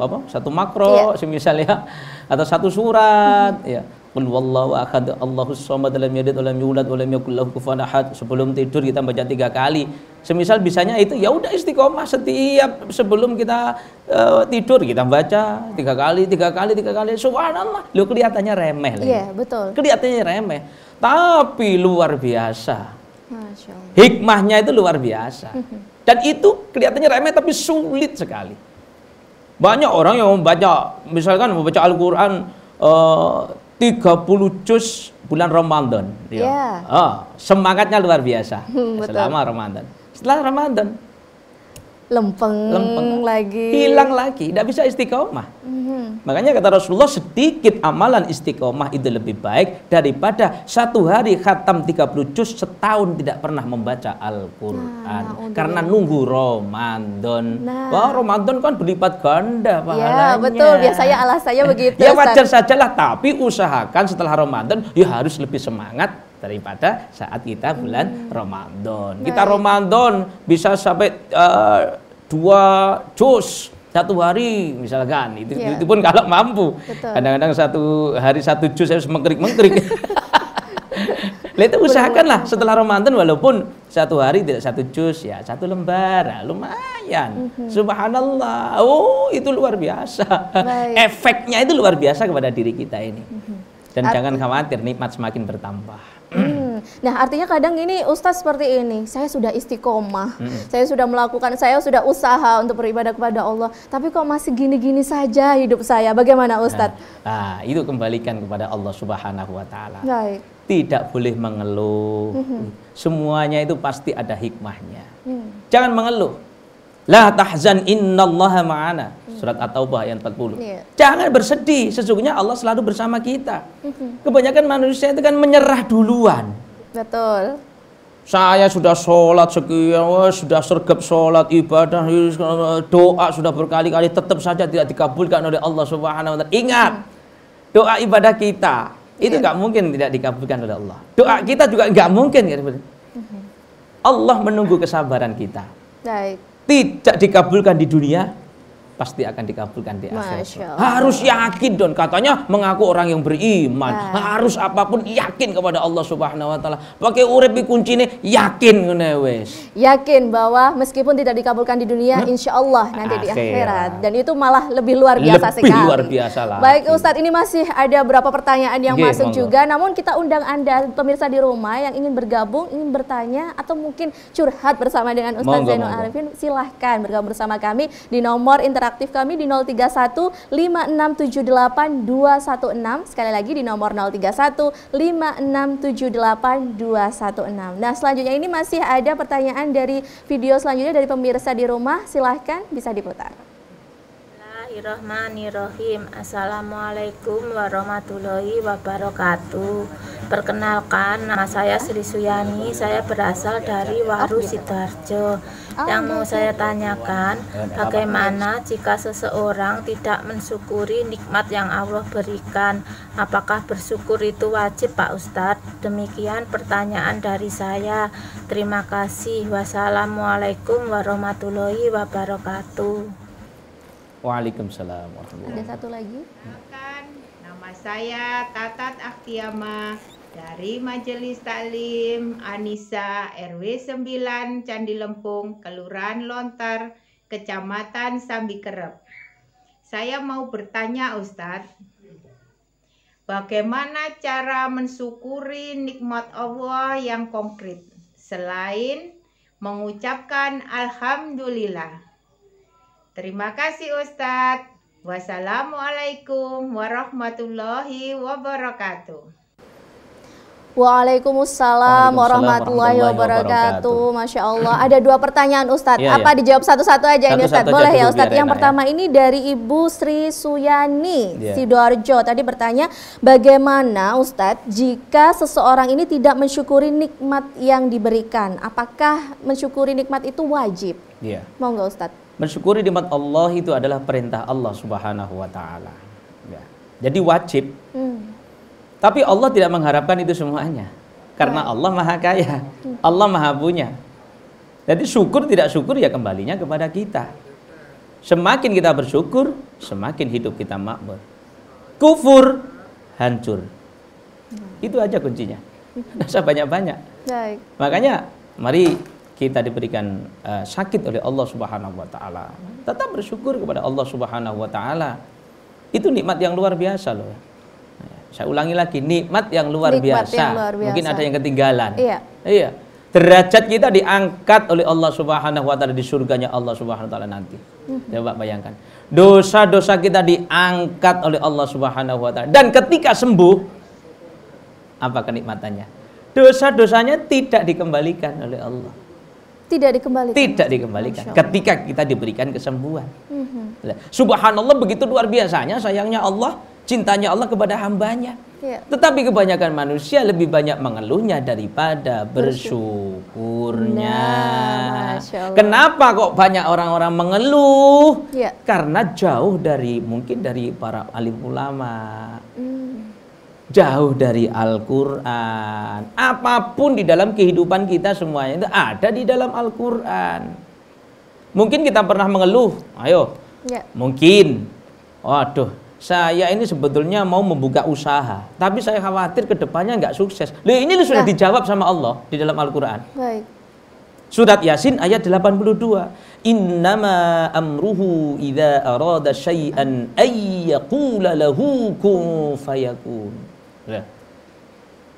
apa? satu makro yeah. misalnya atau satu surat mm-hmm. ya Qul wallahu ahad Allahu samad lam yalid wa lam yulad wa lam yakul lahu kufuwan ahad. Sebelum tidur kita baca tiga kali. Semisal bisanya itu ya udah istiqomah setiap sebelum kita uh, tidur kita baca tiga kali, tiga kali, tiga kali. Subhanallah. Lu kelihatannya remeh. Iya, yeah, betul. Kelihatannya remeh, tapi luar biasa. Hikmahnya itu luar biasa. Dan itu kelihatannya remeh tapi sulit sekali. Banyak orang yang membaca misalkan membaca Al-Qur'an uh, 30 juz bulan Ramadan. Yeah. Ya. Oh, semangatnya luar biasa. Selama Ramadan. Setelah Ramadan, lempeng, lempeng. lagi hilang lagi tidak bisa istiqomah mm-hmm. makanya kata Rasulullah sedikit amalan istiqomah itu lebih baik daripada satu hari khatam 30 juz setahun tidak pernah membaca Al-Quran nah, karena nunggu Ramadan nah. wah Ramadan kan berlipat ganda iya, pahalanya ya betul biasanya alasannya ya, begitu ya wajar sajalah tapi usahakan setelah Ramadan ya harus lebih semangat daripada saat kita bulan hmm. Ramadan. Baik. Kita Ramadan bisa sampai uh, dua jus satu hari misalkan itu, yeah. itu pun kalau mampu kadang-kadang satu hari satu jus harus mengkrik mengkrik itu usahakanlah setelah Ramadan walaupun satu hari tidak satu jus ya satu lembar ya lumayan mm-hmm. subhanallah oh itu luar biasa Baik. efeknya itu luar biasa kepada diri kita ini mm-hmm. Dan Art jangan khawatir nikmat semakin bertambah. Hmm. nah artinya kadang ini Ustaz seperti ini, saya sudah istiqomah, hmm. saya sudah melakukan, saya sudah usaha untuk beribadah kepada Allah, tapi kok masih gini-gini saja hidup saya, bagaimana nah, Ustaz? Nah, nah itu kembalikan kepada Allah Subhanahu Wa Taala. Baik. Tidak boleh mengeluh, hmm. semuanya itu pasti ada hikmahnya. Hmm. Jangan mengeluh, La tahzan innallaha ma'ana. Surat At-Taubah ayat 40. Yeah. Iya. Jangan bersedih, sesungguhnya Allah selalu bersama kita. Mm-hmm. Kebanyakan manusia itu kan menyerah duluan. Betul. Saya sudah sholat sekian, sudah sergap sholat ibadah, doa sudah berkali-kali, tetap saja tidak dikabulkan oleh Allah Subhanahu Wa Taala. Ingat, mm. doa ibadah kita itu iya. nggak yeah. mungkin tidak dikabulkan oleh Allah. Doa kita juga nggak mungkin. Gitu. Mm-hmm. Allah menunggu kesabaran kita. Baik tidak dikabulkan di dunia pasti akan dikabulkan di akhirat. Harus yakin don katanya mengaku orang yang beriman. Ya. Harus apapun yakin kepada Allah Subhanahu wa taala. Pakai urip ini yakin ngene Yakin bahwa meskipun tidak dikabulkan di dunia, hmm? insya Allah nanti akhirat. di akhirat. Dan itu malah lebih luar biasa lebih sekali. luar biasa lah. Baik Ustadz, ini masih ada berapa pertanyaan yang Gih, masuk juga. Namun kita undang Anda pemirsa di rumah yang ingin bergabung, ingin bertanya atau mungkin curhat bersama dengan Ustadz Zainul Arifin, silahkan bergabung bersama kami di nomor interaksi interaktif kami di 031 5678 216. Sekali lagi di nomor 031 5678 216. Nah, selanjutnya ini masih ada pertanyaan dari video selanjutnya dari pemirsa di rumah. Silahkan bisa diputar. Bismillahirrahmanirrahim Assalamualaikum warahmatullahi wabarakatuh Perkenalkan nama saya Sri Suyani Saya berasal dari Waru Sidoarjo yang mau saya tanyakan, bagaimana jika seseorang tidak mensyukuri nikmat yang Allah berikan? Apakah bersyukur itu wajib, Pak Ustadz? Demikian pertanyaan dari saya. Terima kasih. Wassalamualaikum warahmatullahi wabarakatuh. Waalaikumsalam Ada satu lagi. Nama saya Tatat Aktiama dari Majelis Taklim Anisa RW 9 Candi Lempung, Kelurahan Lontar, Kecamatan Sambikerep. Saya mau bertanya Ustadz, bagaimana cara mensyukuri nikmat Allah yang konkret selain mengucapkan Alhamdulillah? Terima kasih Ustadz. Wassalamualaikum warahmatullahi wabarakatuh. Waalaikumsalam warahmatullahi wabarakatuh. Masya Allah. Ada dua pertanyaan Ustadz. Ya, Apa ya. dijawab satu-satu aja satu -satu ini Ustadz? Satu Boleh ya Ustadz. Yang ya. pertama ya. ini dari Ibu Sri Suyani ya. Sidoarjo. Tadi bertanya bagaimana Ustadz jika seseorang ini tidak mensyukuri nikmat yang diberikan. Apakah mensyukuri nikmat itu wajib? Ya. Mau nggak Ustadz? Mensyukuri nikmat Allah itu adalah perintah Allah Subhanahu Wa Taala. Ya. Jadi wajib. Hmm tapi Allah tidak mengharapkan itu semuanya. Karena iya. Allah maha kaya, Allah maha punya. Jadi syukur tidak syukur ya kembalinya kepada kita. Semakin kita bersyukur, semakin hidup kita makmur. Kufur, hancur. Hmm. Itu aja kuncinya. Tidak hmm. usah banyak-banyak. Makanya mari kita diberikan uh, sakit oleh Allah Subhanahu wa taala. Tetap bersyukur kepada Allah Subhanahu wa taala. Itu nikmat yang luar biasa loh. Saya ulangi lagi, nikmat yang luar, nikmat biasa. Yang luar biasa. Mungkin ada yang ketinggalan. Iya. Iya. Derajat kita diangkat oleh Allah Subhanahu wa taala di surganya Allah Subhanahu wa taala nanti. Mm-hmm. Coba bayangkan. Dosa-dosa kita diangkat oleh Allah Subhanahu wa taala. Dan ketika sembuh apa kenikmatannya? Dosa-dosanya tidak dikembalikan oleh Allah tidak dikembalikan. Tidak dikembalikan. Ketika kita diberikan kesembuhan. Mm-hmm. Subhanallah begitu luar biasanya sayangnya Allah cintanya Allah kepada hambanya. Ya. Tetapi kebanyakan manusia lebih banyak mengeluhnya daripada bersyukurnya. Nah, Kenapa kok banyak orang-orang mengeluh? Ya. Karena jauh dari mungkin dari para alim ulama. Hmm. Jauh dari Al-Qur'an. Apapun di dalam kehidupan kita semuanya itu ada di dalam Al-Qur'an. Mungkin kita pernah mengeluh. Ayo. Ya. Mungkin. Waduh, saya ini sebetulnya mau membuka usaha, tapi saya khawatir kedepannya nggak sukses. Loh, ini sudah nah. dijawab sama Allah di dalam Al-Quran. Baik. Surat Yasin ayat 82. Innama amruhu idha arada syai'an ayyakula lahu kun fayakun.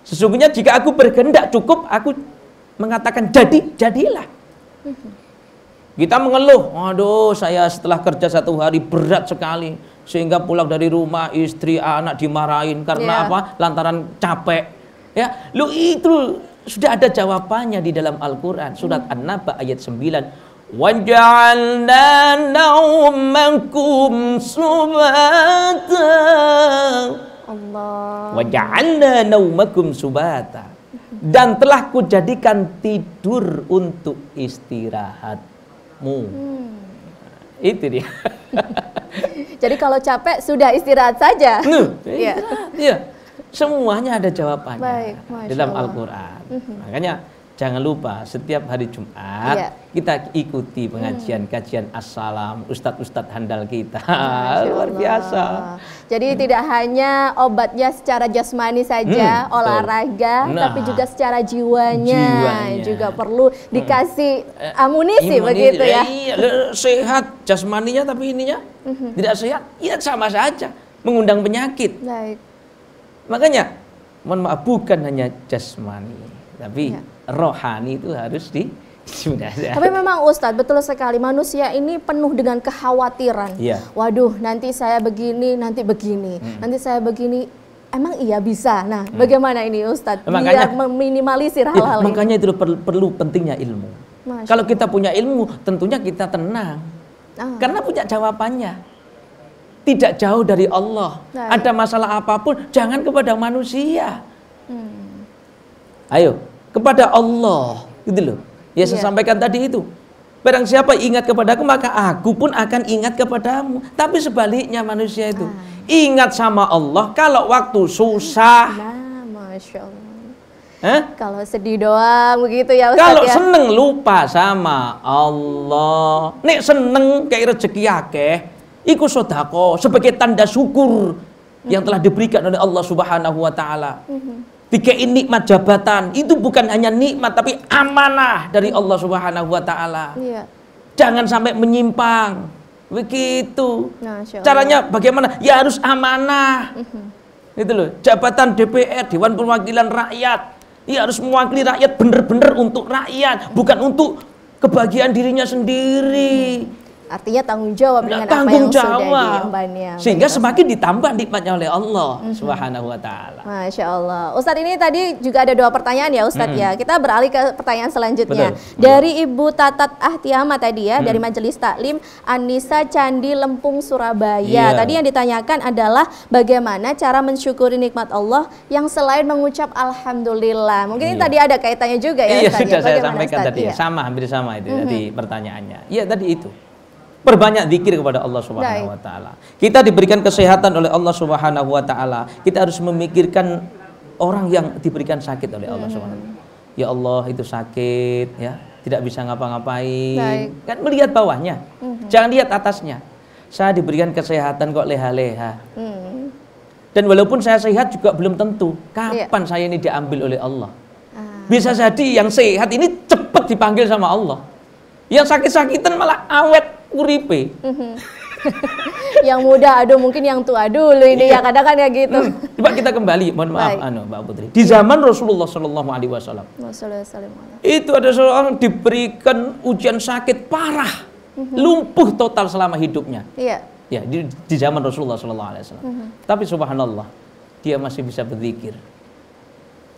Sesungguhnya jika aku berkehendak cukup aku mengatakan jadi, jadilah. Mhm. Kita mengeluh, aduh saya setelah kerja satu hari berat sekali sehingga pulang dari rumah istri anak dimarahin karena yeah. apa lantaran capek ya lu itu sudah ada jawabannya di dalam Al-Qur'an surat hmm. An-Naba ayat 9 waja'alna naumakum subata Allah subata dan telah kujadikan tidur untuk istirahatmu hmm. itu dia Jadi kalau capek sudah istirahat saja. Iya. iya. Iya. Semuanya ada jawabannya Baik, dalam Al-Qur'an. Mm -hmm. Makanya Jangan lupa setiap hari Jumat yeah. kita ikuti pengajian hmm. kajian Assalam Ustadz-Ustadz handal kita luar biasa. Jadi hmm. tidak hanya obatnya secara jasmani saja hmm, olahraga, nah, tapi juga secara jiwanya, jiwanya. juga perlu hmm. dikasih hmm. amunisi Imunisi, begitu ya. Iya, iya. Eh, sehat jasmaninya tapi ininya hmm. tidak sehat, ya sama saja mengundang penyakit. Baik. Makanya mohon maaf bukan hanya jasmani tapi ya rohani itu harus di Sebenarnya. Tapi memang Ustadz betul sekali manusia ini penuh dengan kekhawatiran. Ya. Waduh, nanti saya begini, nanti begini, hmm. nanti saya begini. Emang iya bisa. Nah, hmm. bagaimana ini Ustadz? Makanya, Biar meminimalisir iya, hal-hal ini. Makanya itu perlu, perlu pentingnya ilmu. Masya Kalau kita punya ilmu, tentunya kita tenang. Ah. Karena punya jawabannya tidak jauh dari Allah. Nah, Ada masalah apapun, jangan kepada manusia. Hmm. Ayo, kepada Allah gitu loh ya saya sampaikan tadi itu barang siapa ingat kepada aku maka aku pun akan ingat kepadamu tapi sebaliknya manusia itu ah. ingat sama Allah kalau waktu susah nah, Eh? Kalau sedih doang begitu ya Ustaz Kalau ya? seneng lupa sama Allah. Nek seneng kayak rezeki ya akeh, iku sodako sebagai tanda syukur yang telah diberikan oleh Allah Subhanahu wa taala ini nikmat jabatan itu bukan hanya nikmat tapi amanah dari Allah Subhanahu wa taala. Iya. Jangan sampai menyimpang. Begitu. Nah, Caranya bagaimana? Ya harus amanah. Uh-huh. Mhm. Itu loh, jabatan DPR Dewan Perwakilan Rakyat. Ya harus mewakili rakyat benar-benar untuk rakyat, bukan untuk kebahagiaan dirinya sendiri. Uh-huh. Artinya tanggung jawab dengan tanggung apa yang jawab. sudah diembannya. Sehingga Baik, semakin ditambah nikmatnya oleh Allah mm -hmm. Subhanahu wa taala. Masya Allah. Ustadz ini tadi juga ada dua pertanyaan ya Ustadz mm -hmm. ya. Kita beralih ke pertanyaan selanjutnya. Betul. Iya. Dari Ibu Tatat Ahtiama tadi ya mm -hmm. dari Majelis Taklim Anissa Candi Lempung Surabaya. Yeah. Tadi yang ditanyakan adalah bagaimana cara mensyukuri nikmat Allah yang selain mengucap alhamdulillah. Mungkin yeah. ini iya. tadi ada kaitannya juga ya. Iya, ya. sudah saya sampaikan Ustadz? tadi. Ya. Iya. Sama hampir sama itu mm -hmm. tadi pertanyaannya. Iya, tadi itu. Perbanyak zikir kepada Allah Subhanahu wa taala. Kita diberikan kesehatan oleh Allah Subhanahu wa taala. Kita harus memikirkan orang yang diberikan sakit oleh Allah hmm. Subhanahu wa taala. Ya Allah itu sakit ya, tidak bisa ngapa-ngapain. Kan melihat bawahnya. -hmm. Jangan lihat atasnya. Saya diberikan kesehatan kok leha-leha. Mm. Dan walaupun saya sehat juga belum tentu kapan yeah. saya ini diambil oleh Allah. Ah. Bisa jadi yang sehat ini cepat dipanggil sama Allah. Yang sakit-sakitan malah awet uripe. Mm yang muda aduh mungkin yang tua dulu ini iya. ya kadang kan ya gitu. Hmm. Coba kita kembali, mohon maaf anu, Mbak Putri. Di zaman Rasulullah Shallallahu Alaihi Wasallam. Itu ada seorang diberikan ujian sakit parah, mhm. lumpuh total selama hidupnya. Iya. Ya di, di zaman Rasulullah Shallallahu Alaihi Wasallam. Mhm. Tapi Subhanallah dia masih bisa berzikir.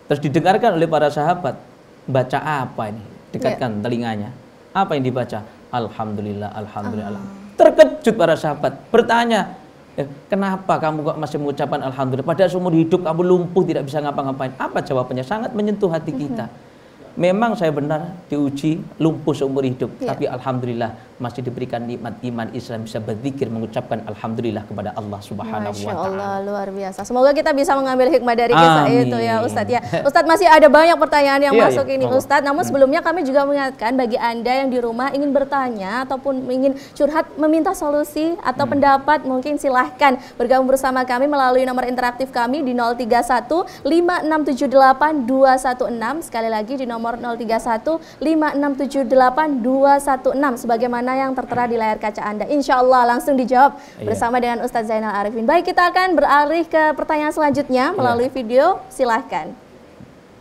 Terus didengarkan oleh para sahabat baca apa ini? Dekatkan yeah. telinganya. Apa yang dibaca? Alhamdulillah, Alhamdulillah. Ah. Alhamdulillah. Terkejut para sahabat, bertanya, eh, kenapa kamu kok masih mengucapkan Alhamdulillah? Padahal seumur hidup kamu lumpuh, tidak bisa ngapa-ngapain. Apa jawabannya? Sangat menyentuh hati kita. Memang saya benar diuji lumpuh seumur hidup, ya. tapi Alhamdulillah masih diberikan nikmat iman Islam bisa berzikir mengucapkan alhamdulillah kepada Allah Subhanahu wa taala. luar biasa. Semoga kita bisa mengambil hikmah dari kisah Amin. itu ya Ustadz ya. Ustadz masih ada banyak pertanyaan yang ya, masuk ya. ini Ustadz. Namun hmm. sebelumnya kami juga mengingatkan bagi Anda yang di rumah ingin bertanya ataupun ingin curhat meminta solusi atau hmm. pendapat mungkin silahkan bergabung bersama kami melalui nomor interaktif kami di 031 5678 216 sekali lagi di nomor 031 5678 216 sebagaimana mana yang tertera di layar kaca Anda. Insya Allah langsung dijawab iya. bersama dengan Ustadz Zainal Arifin. Baik, kita akan beralih ke pertanyaan selanjutnya iya. melalui iya. video. Silahkan.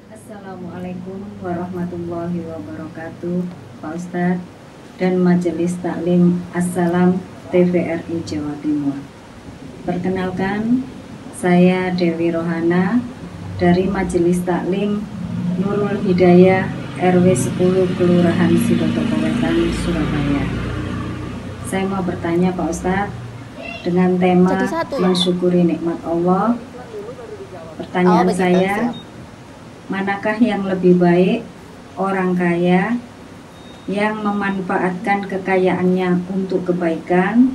Assalamualaikum warahmatullahi wabarakatuh, Pak Ustadz dan Majelis Taklim Assalam TVRI Jawa Timur. Perkenalkan, saya Dewi Rohana dari Majelis Taklim Nurul Hidayah RW 10 Kelurahan Sidotopo. Bali, Surabaya. Saya mau bertanya Pak Ustadz, dengan tema ya? mensyukuri nikmat Allah, pertanyaan oh, saya, manakah yang lebih baik orang kaya yang memanfaatkan kekayaannya untuk kebaikan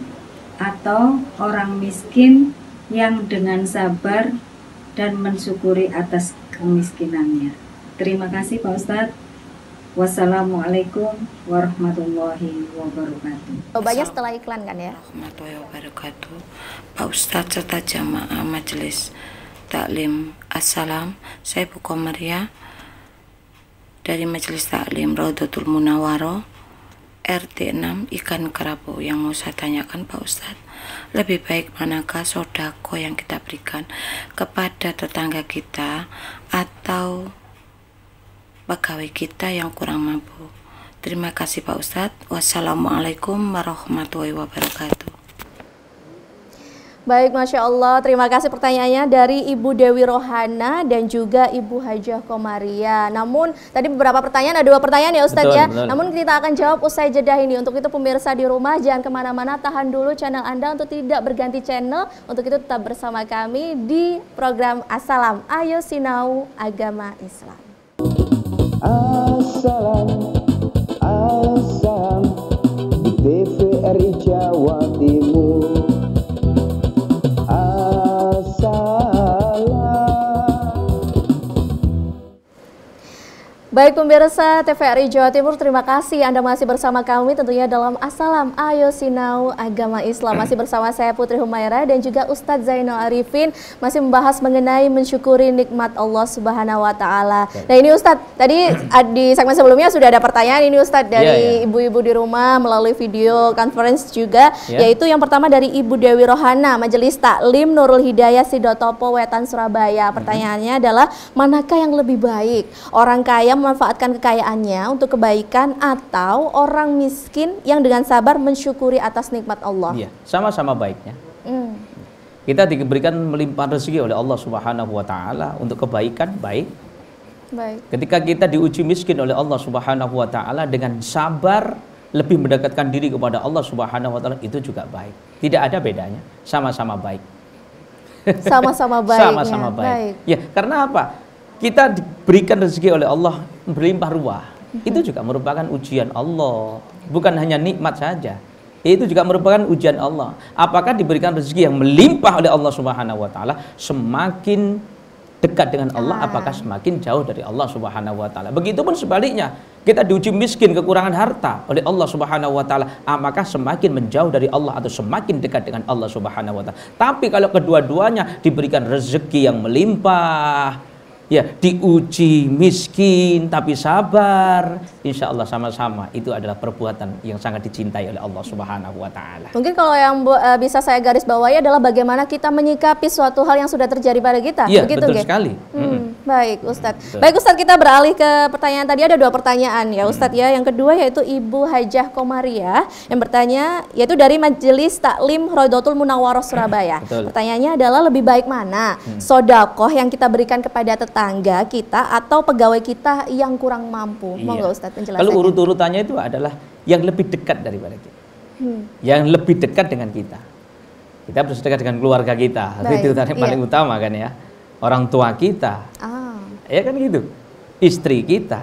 atau orang miskin yang dengan sabar dan mensyukuri atas kemiskinannya. Terima kasih Pak Ustadz. Wassalamualaikum warahmatullahi wabarakatuh. Oh, banyak setelah iklan kan ya? Warahmatullahi wabarakatuh. Pak Ustadz serta jamaah majelis taklim. Assalam, saya Bu Komaria dari Majelis Taklim Raudatul Munawaro RT 6 Ikan Kerapu yang mau saya tanyakan Pak Ustadz lebih baik manakah sodako yang kita berikan kepada tetangga kita atau pegawai kita yang kurang mampu. Terima kasih Pak Ustadz. Wassalamualaikum warahmatullahi wabarakatuh. Baik, Masya Allah. Terima kasih pertanyaannya dari Ibu Dewi Rohana dan juga Ibu Hajah Komaria. Namun, tadi beberapa pertanyaan, ada dua pertanyaan ya Ustadz ya. Benar. Namun kita akan jawab usai jeda ini. Untuk itu pemirsa di rumah, jangan kemana-mana, tahan dulu channel Anda untuk tidak berganti channel. Untuk itu tetap bersama kami di program Assalam. Ayo Sinau Agama Islam. Assalam, assalam di TVRI Jawa Timur. Assalam. Baik pemirsa TVRI Jawa Timur, terima kasih Anda masih bersama kami tentunya dalam Assalam Ayo Sinau Agama Islam. Masih bersama saya Putri Humaira dan juga Ustadz Zainal Arifin masih membahas mengenai mensyukuri nikmat Allah Subhanahu wa taala. Nah, ini Ustadz, tadi ah, di segmen sebelumnya sudah ada pertanyaan ini Ustadz dari iya, iya. ibu-ibu yeah, yeah. di rumah melalui video conference juga yeah. yaitu yang pertama dari Ibu Dewi Rohana Majelis Taklim Nurul Hidayah Sidotopo Wetan Surabaya. Mhm. Pertanyaannya adalah manakah yang lebih baik? Orang kaya memanfaatkan kekayaannya untuk kebaikan atau orang miskin yang dengan sabar mensyukuri atas nikmat Allah. Iya, sama-sama baiknya. Mm. Kita diberikan melimpahan rezeki oleh Allah Subhanahu wa taala untuk kebaikan baik. Baik. Ketika kita diuji miskin oleh Allah Subhanahu wa taala dengan sabar lebih mendekatkan diri kepada Allah Subhanahu wa taala itu juga baik. Tidak ada bedanya, sama-sama baik. Sama-sama baik. sama-sama baik. Ya, karena apa? kita diberikan rezeki oleh Allah berlimpah ruah itu juga merupakan ujian Allah bukan hanya nikmat saja itu juga merupakan ujian Allah apakah diberikan rezeki yang melimpah oleh Allah Subhanahu wa taala semakin dekat dengan Allah ah. apakah semakin jauh dari Allah Subhanahu wa taala begitupun sebaliknya kita diuji miskin kekurangan harta oleh Allah Subhanahu wa taala apakah semakin menjauh dari Allah atau semakin dekat dengan Allah Subhanahu wa taala tapi kalau kedua-duanya diberikan rezeki yang melimpah ya diuji miskin tapi sabar insya Allah sama-sama itu adalah perbuatan yang sangat dicintai oleh Allah Subhanahu Wa Taala mungkin kalau yang eh, bisa saya garis bawahi adalah bagaimana kita menyikapi suatu hal yang sudah terjadi pada kita ya, begitu betul sekali hmm. Hmm. Baik, Ustadz. Baik, Ustadz kita beralih ke pertanyaan tadi ada dua pertanyaan ya, hmm. Ustadz ya. Yang kedua yaitu Ibu Hajah Komaria yang bertanya yaitu dari Majelis Taklim Rodotul Munawaroh Surabaya. Betul. Pertanyaannya adalah lebih baik mana? Hmm. Sodakoh yang kita berikan kepada tetangga kita atau pegawai kita yang kurang mampu? Iya. Monggo Ustadz penjelasan. Kalau urut-urutannya itu adalah yang lebih dekat daripada kita. Hmm. Yang lebih dekat dengan kita. Kita harus dekat dengan keluarga kita. Baik, itu yang paling iya. utama kan ya orang tua kita, ah. ya kan gitu, istri kita,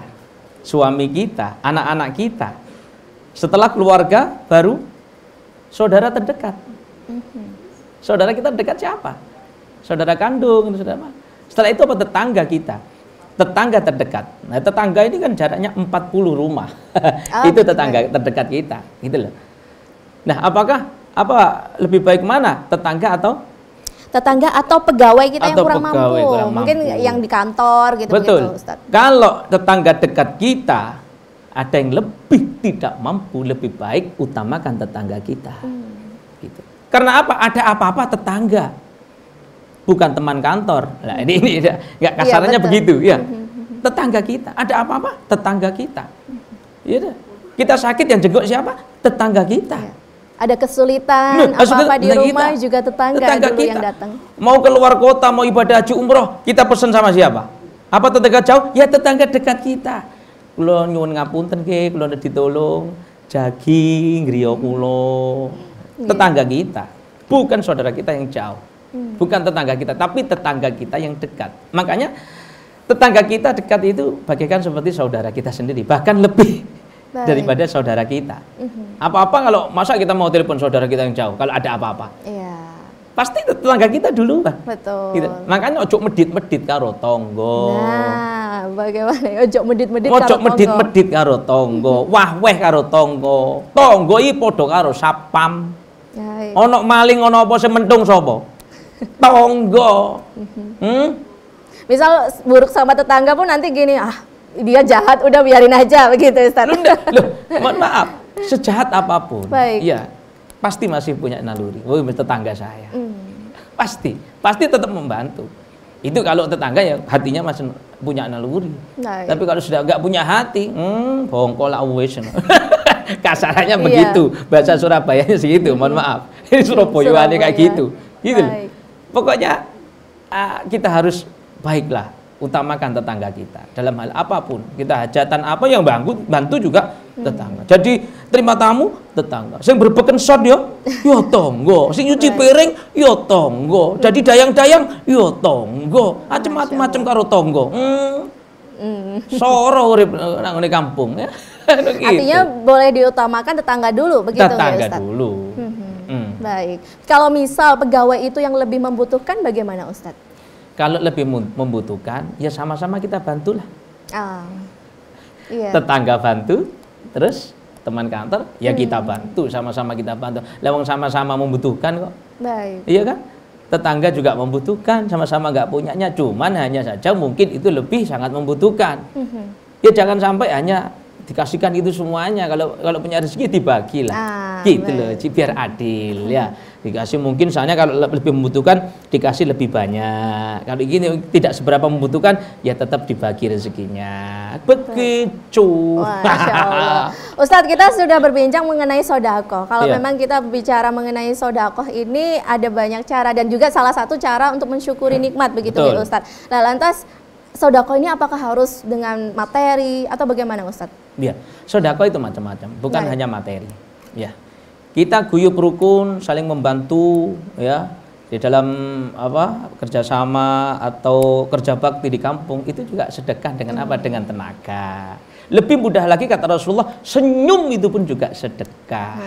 suami kita, anak-anak kita. Setelah keluarga baru saudara terdekat. Mhm. Saudara kita dekat siapa? Saudara kandung, saudara apa? Setelah itu apa tetangga kita? Tetangga terdekat. Nah, tetangga ini kan jaraknya 40 rumah. Oh, itu tetangga betul. terdekat kita, gitu loh. Nah, apakah apa lebih baik mana? Tetangga atau tetangga atau pegawai kita atau yang kurang mampu. kurang mampu. Mungkin yang di kantor gitu Betul. Begitu, Ustaz. Kalau tetangga dekat kita ada yang lebih tidak mampu, lebih baik utamakan tetangga kita. Hmm. Gitu. Karena apa? Ada apa-apa tetangga. Bukan teman kantor. Nah, ini ini enggak iya, kasarnya ya, begitu ya. Hmm, hmm, hmm. Tetangga kita, ada apa-apa? Tetangga kita. Iya. Kita sakit yang jenguk siapa? Tetangga kita. Ya ada kesulitan nah, apa-apa di rumah kita, juga tetangga, tetangga dulu kita. yang datang. Mau keluar kota, mau ibadah haji umroh, kita pesan sama siapa? Apa tetangga jauh? Ya tetangga dekat kita. Kalau nyuwun ngapunten ke, ada ditolong, jagi griya kulo. Iya. Tetangga kita, bukan saudara kita yang jauh. Hmm. Bukan tetangga kita, tapi tetangga kita yang dekat. Makanya tetangga kita dekat itu bagaikan seperti saudara kita sendiri, bahkan lebih daripada saudara kita. Mhm. Apa-apa kalau masa kita mau telepon saudara kita yang jauh kalau ada apa-apa. Iya. Pasti tetangga kita dulu kan. Betul. Gitu. Makanya ojok medit-medit karo tonggo. Nah, bagaimana ya? ojok medit-medit karo medit-medit karo tonggo. Mhm. Wah weh karo tonggo. Tonggo i podo karo sapam. Ya, Ono maling ono apa sementung sobo Tonggo. Mhm. Hmm? Misal buruk sama tetangga pun nanti gini, ah dia jahat udah biarin aja begitu Ustaz. Lunda, loh, mohon maaf. Sejahat apapun, Baik. ya pasti masih punya naluri. Oh, tetangga saya. Mm. Pasti, pasti tetap membantu. Itu kalau tetangga ya hatinya masih punya naluri. Baik. Tapi kalau sudah nggak punya hati, hmm, bongkol always. Kasarannya iya. begitu. Bahasa Surabaya segitu, mm. mohon hmm. maaf. Ini Surabaya kayak gitu. Gitu. Baik. Pokoknya ah, kita harus baiklah utamakan tetangga kita dalam hal apapun kita hajatan apa yang bantu bantu juga tetangga hmm. jadi terima tamu tetangga sing berbeken shot yo yo tonggo sing nyuci piring yo tonggo jadi dayang-dayang yo tonggo macam macam karo tonggo hmm. Hmm. Soro urip nang kampung ya. Gitu. Artinya boleh diutamakan tetangga dulu begitu ya, tetangga ya Ustaz. dulu. Hmm, hmm. Hmm. Baik. Kalau misal pegawai itu yang lebih membutuhkan bagaimana Ustadz? Kalau lebih membutuhkan, ya sama-sama kita bantulah. Oh, iya. Tetangga bantu, terus teman kantor, ya hmm. kita bantu, sama-sama kita bantu. Lewong sama-sama membutuhkan kok. Baik. Iya kan? Tetangga juga membutuhkan, sama-sama nggak punyanya, cuman hanya saja mungkin itu lebih sangat membutuhkan. Hmm. Ya jangan sampai hanya dikasihkan itu semuanya kalau kalau punya rezeki dibagilah ah, gitu baik. loh biar adil hmm. ya dikasih mungkin soalnya kalau lebih membutuhkan dikasih lebih banyak kalau gini tidak seberapa membutuhkan ya tetap dibagi rezekinya begitu Ustadz kita sudah berbincang mengenai sodako kalau iya. memang kita bicara mengenai sodako ini ada banyak cara dan juga salah satu cara untuk mensyukuri nikmat begitu ya Ustadz nah lantas sodako ini apakah harus dengan materi atau bagaimana Ustadz? Iya, sodako itu macam-macam, bukan nah. hanya materi. Ya, kita guyub rukun saling membantu ya di dalam apa kerjasama atau kerja bakti di kampung itu juga sedekah dengan apa dengan tenaga lebih mudah lagi kata Rasulullah senyum itu pun juga sedekah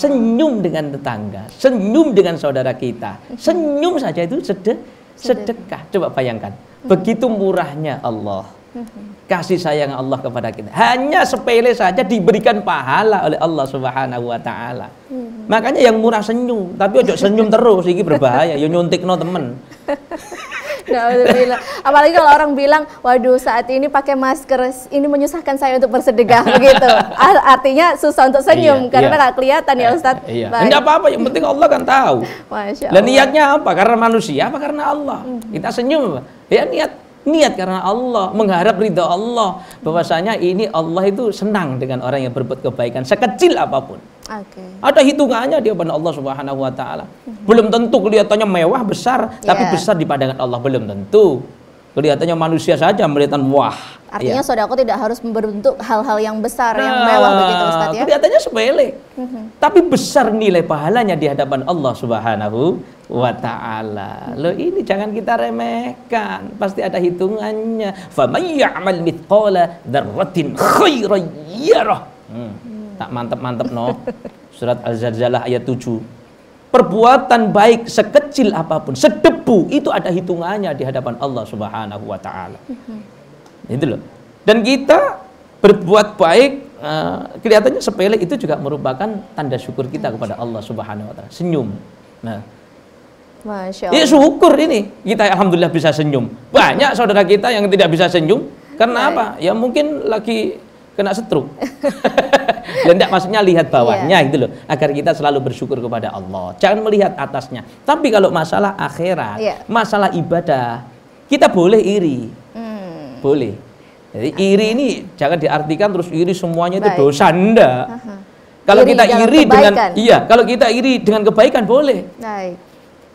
senyum dengan tetangga senyum dengan saudara kita senyum saja itu sedekah sedekah coba bayangkan begitu murahnya Allah Kasih sayang Allah kepada kita. Hanya sepele saja diberikan pahala oleh Allah Subhanahu wa taala. Makanya yang murah senyum, tapi ojo senyum terus ini berbahaya, yo no temen. Apalagi kalau orang bilang, waduh saat ini pakai masker, ini menyusahkan saya untuk bersedekah begitu. Artinya susah untuk senyum iya, karena iya. nggak gak kelihatan ya eh, Ustadz. Eh, iya. Enggak apa-apa, yang penting Allah kan tahu. Dan niatnya apa? Karena manusia apa karena Allah? Kita senyum, ya niat niat karena Allah, mengharap ridha Allah. Bahwasanya ini Allah itu senang dengan orang yang berbuat kebaikan sekecil apapun. Okay. Ada hitungannya dia pada Allah Subhanahu wa taala. Belum tentu kelihatannya mewah besar, yeah. tapi iya. besar di pandangan Allah belum tentu kelihatannya manusia saja melihat wah. Artinya ya. saudaraku tidak harus berbentuk hal-hal yang besar, nah, yang mewah begitu Ustaz ya? Kelihatannya sepele, mm-hmm. tapi besar nilai pahalanya di hadapan Allah Subhanahu wa taala. Loh ini jangan kita remehkan, pasti ada hitungannya. Faman ya'mal mithqala dzarratin khairan yarah. Hmm, tak mantap-mantap no. Surat Al-Zalzalah ayat 7. Perbuatan baik sekedar sekecil apapun, sedebu itu ada hitungannya di hadapan Allah Subhanahu wa taala. Mhm. Itu loh. Dan kita berbuat baik eh, kelihatannya sepele itu juga merupakan tanda syukur kita kepada Allah Subhanahu wa taala. Senyum. Nah, Masya Ya syukur ini kita alhamdulillah bisa senyum. Banyak saudara kita yang tidak bisa senyum karena apa? Ya mungkin lagi kena setruk. Dan maksudnya lihat bawahnya yeah. gitu loh, agar kita selalu bersyukur kepada Allah. Jangan melihat atasnya. Tapi kalau masalah akhirat, yeah. masalah ibadah, kita boleh iri. Hmm. Boleh. Jadi okay. iri ini jangan diartikan terus iri semuanya Baik. itu dosa anda. Uh -huh. Kalau kita iri kebaikan. dengan iya, kalau kita iri dengan kebaikan boleh. Baik.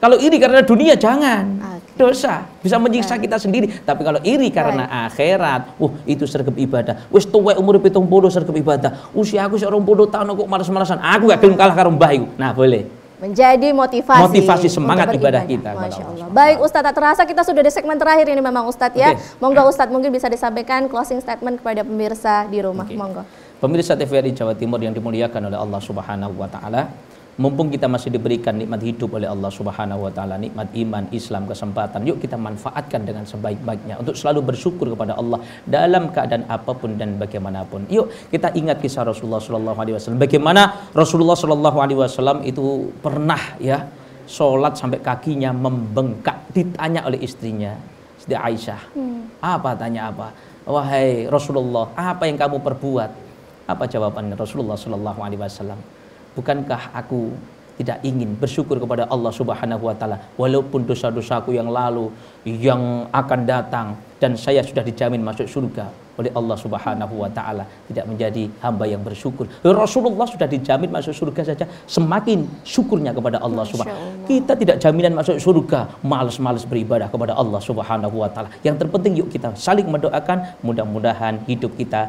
Kalau iri karena dunia jangan. Baik. Ah dosa bisa menyiksa kita sendiri tapi kalau iri karena akhirat uh itu sergap ibadah wis tuwe umur pitung puluh sergap ibadah usia uh, aku seorang puluh tahun aku malas-malasan aku gak gelem kalah karo mbahku nah boleh menjadi motivasi motivasi semangat ibadah kita Masya Allah. baik Ustadz tak terasa kita sudah di segmen terakhir ini memang Ustadz ya okay. monggo Ustadz mungkin bisa disampaikan closing statement kepada pemirsa di rumah okay. monggo pemirsa TVRI Jawa Timur yang dimuliakan oleh Allah Subhanahu wa taala mumpung kita masih diberikan nikmat hidup oleh Allah Subhanahu wa taala, nikmat iman, Islam, kesempatan, yuk kita manfaatkan dengan sebaik-baiknya untuk selalu bersyukur kepada Allah dalam keadaan apapun dan bagaimanapun. Yuk kita ingat kisah Rasulullah sallallahu alaihi wasallam. Bagaimana Rasulullah sallallahu alaihi wasallam itu pernah ya sholat sampai kakinya membengkak ditanya oleh istrinya Siti Aisyah hmm. apa tanya apa wahai Rasulullah apa yang kamu perbuat apa jawabannya Rasulullah sallallahu Alaihi Wasallam bukankah aku tidak ingin bersyukur kepada Allah Subhanahu wa taala walaupun dosa-dosaku yang lalu yang akan datang dan saya sudah dijamin masuk surga oleh Allah Subhanahu wa taala tidak menjadi hamba yang bersyukur. Rasulullah sudah dijamin masuk surga saja semakin syukurnya kepada Allah Subhanahu. Kita tidak jaminan masuk surga, malas-malas beribadah kepada Allah Subhanahu wa taala. Yang terpenting yuk kita saling mendoakan mudah-mudahan hidup kita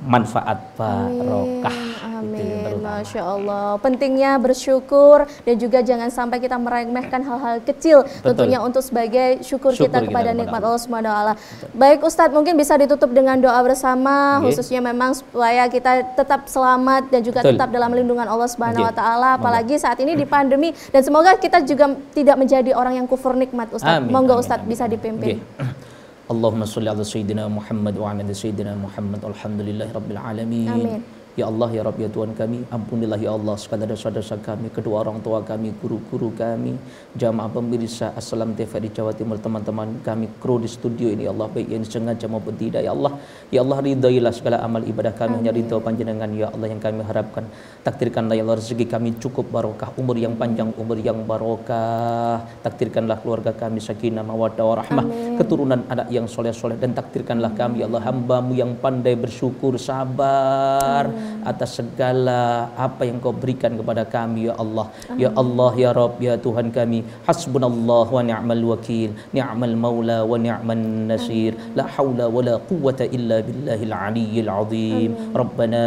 manfaat barokah. Amin. Gitu ya, amin. Masya Allah. Pentingnya bersyukur dan juga jangan sampai kita meremehkan hal-hal kecil Betul. tentunya untuk sebagai syukur, syukur kita, kita kepada nikmat Allah Subhanahu wa Baik Ustadz, mungkin bisa ditutup dengan doa bersama okay. khususnya memang supaya kita tetap selamat dan juga Betul. tetap dalam lindungan Allah Subhanahu wa taala apalagi saat ini di hmm. pandemi dan semoga kita juga tidak menjadi orang yang kufur nikmat Ustadz. Amin. Monggo Ustadz bisa dipimpin. Okay. اللهم صل على سيدنا محمد وعلى سيدنا محمد الحمد لله رب العالمين آمين. Ya Allah ya Rabb ya Tuhan kami ampunilah ya Allah sekadar dosa-dosa kami kedua orang tua kami guru-guru kami jamaah pemirsa Assalam TV di Jawa Timur teman-teman kami kru di studio ini ya Allah baik yang sengaja maupun tidak ya Allah ya Allah ridhailah segala amal ibadah kami hanya ridho panjenengan ya Allah yang kami harapkan takdirkanlah ya Allah rezeki kami cukup barokah umur yang panjang umur yang barokah takdirkanlah keluarga kami sakinah mawadah, warahmah Amin. keturunan anak yang soleh-soleh dan takdirkanlah kami ya Allah hambamu yang pandai bersyukur sabar Amin atas segala apa yang kau berikan kepada kami ya Allah ya Amin. ya Allah ya Rabb ya Tuhan kami hasbunallah wa ni'mal wakil ni'mal maula wa ni'man nasir Amin. la haula wa la quwata illa billahil aliyyil azim rabbana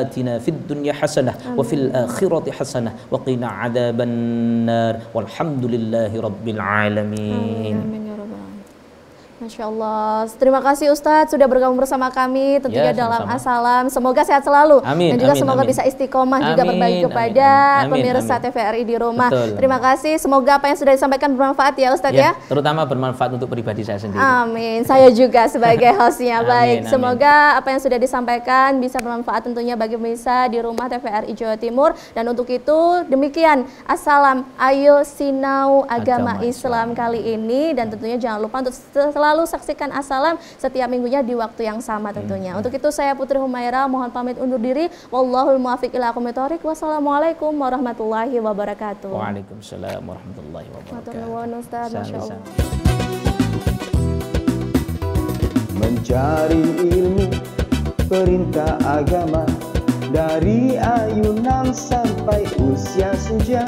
atina fid dunya hasanah Amin. wa fil akhirati hasanah wa qina adzabannar walhamdulillahi rabbil alamin Amin. Amin. Masya Allah. Terima kasih Ustadz sudah bergabung bersama kami tentunya ya, dalam Assalam. Semoga sehat selalu. Amin, dan juga amin, semoga amin. bisa istiqomah juga berbagi kepada amin, amin, pemirsa amin. TVRI di rumah. Betul. Terima kasih. Semoga apa yang sudah disampaikan bermanfaat ya Ustadz ya. ya. Terutama bermanfaat untuk pribadi saya sendiri. Amin. Saya juga sebagai hostnya. Baik. Amin, amin. Semoga apa yang sudah disampaikan bisa bermanfaat tentunya bagi pemirsa di rumah TVRI Jawa Timur. Dan untuk itu demikian Assalam. Ayo sinau agama, agama Islam, Islam kali ini dan tentunya jangan lupa untuk selalu selalu saksikan Assalam setiap minggunya di waktu yang sama hmm, tentunya. Hmm. Untuk itu saya Putri Humaira mohon pamit undur diri. Wallahul muafiq ila Wassalamualaikum warahmatullahi wabarakatuh. Waalaikumsalam warahmatullahi wabarakatuh. Mencari ilmu perintah agama dari ayunan sampai usia senja.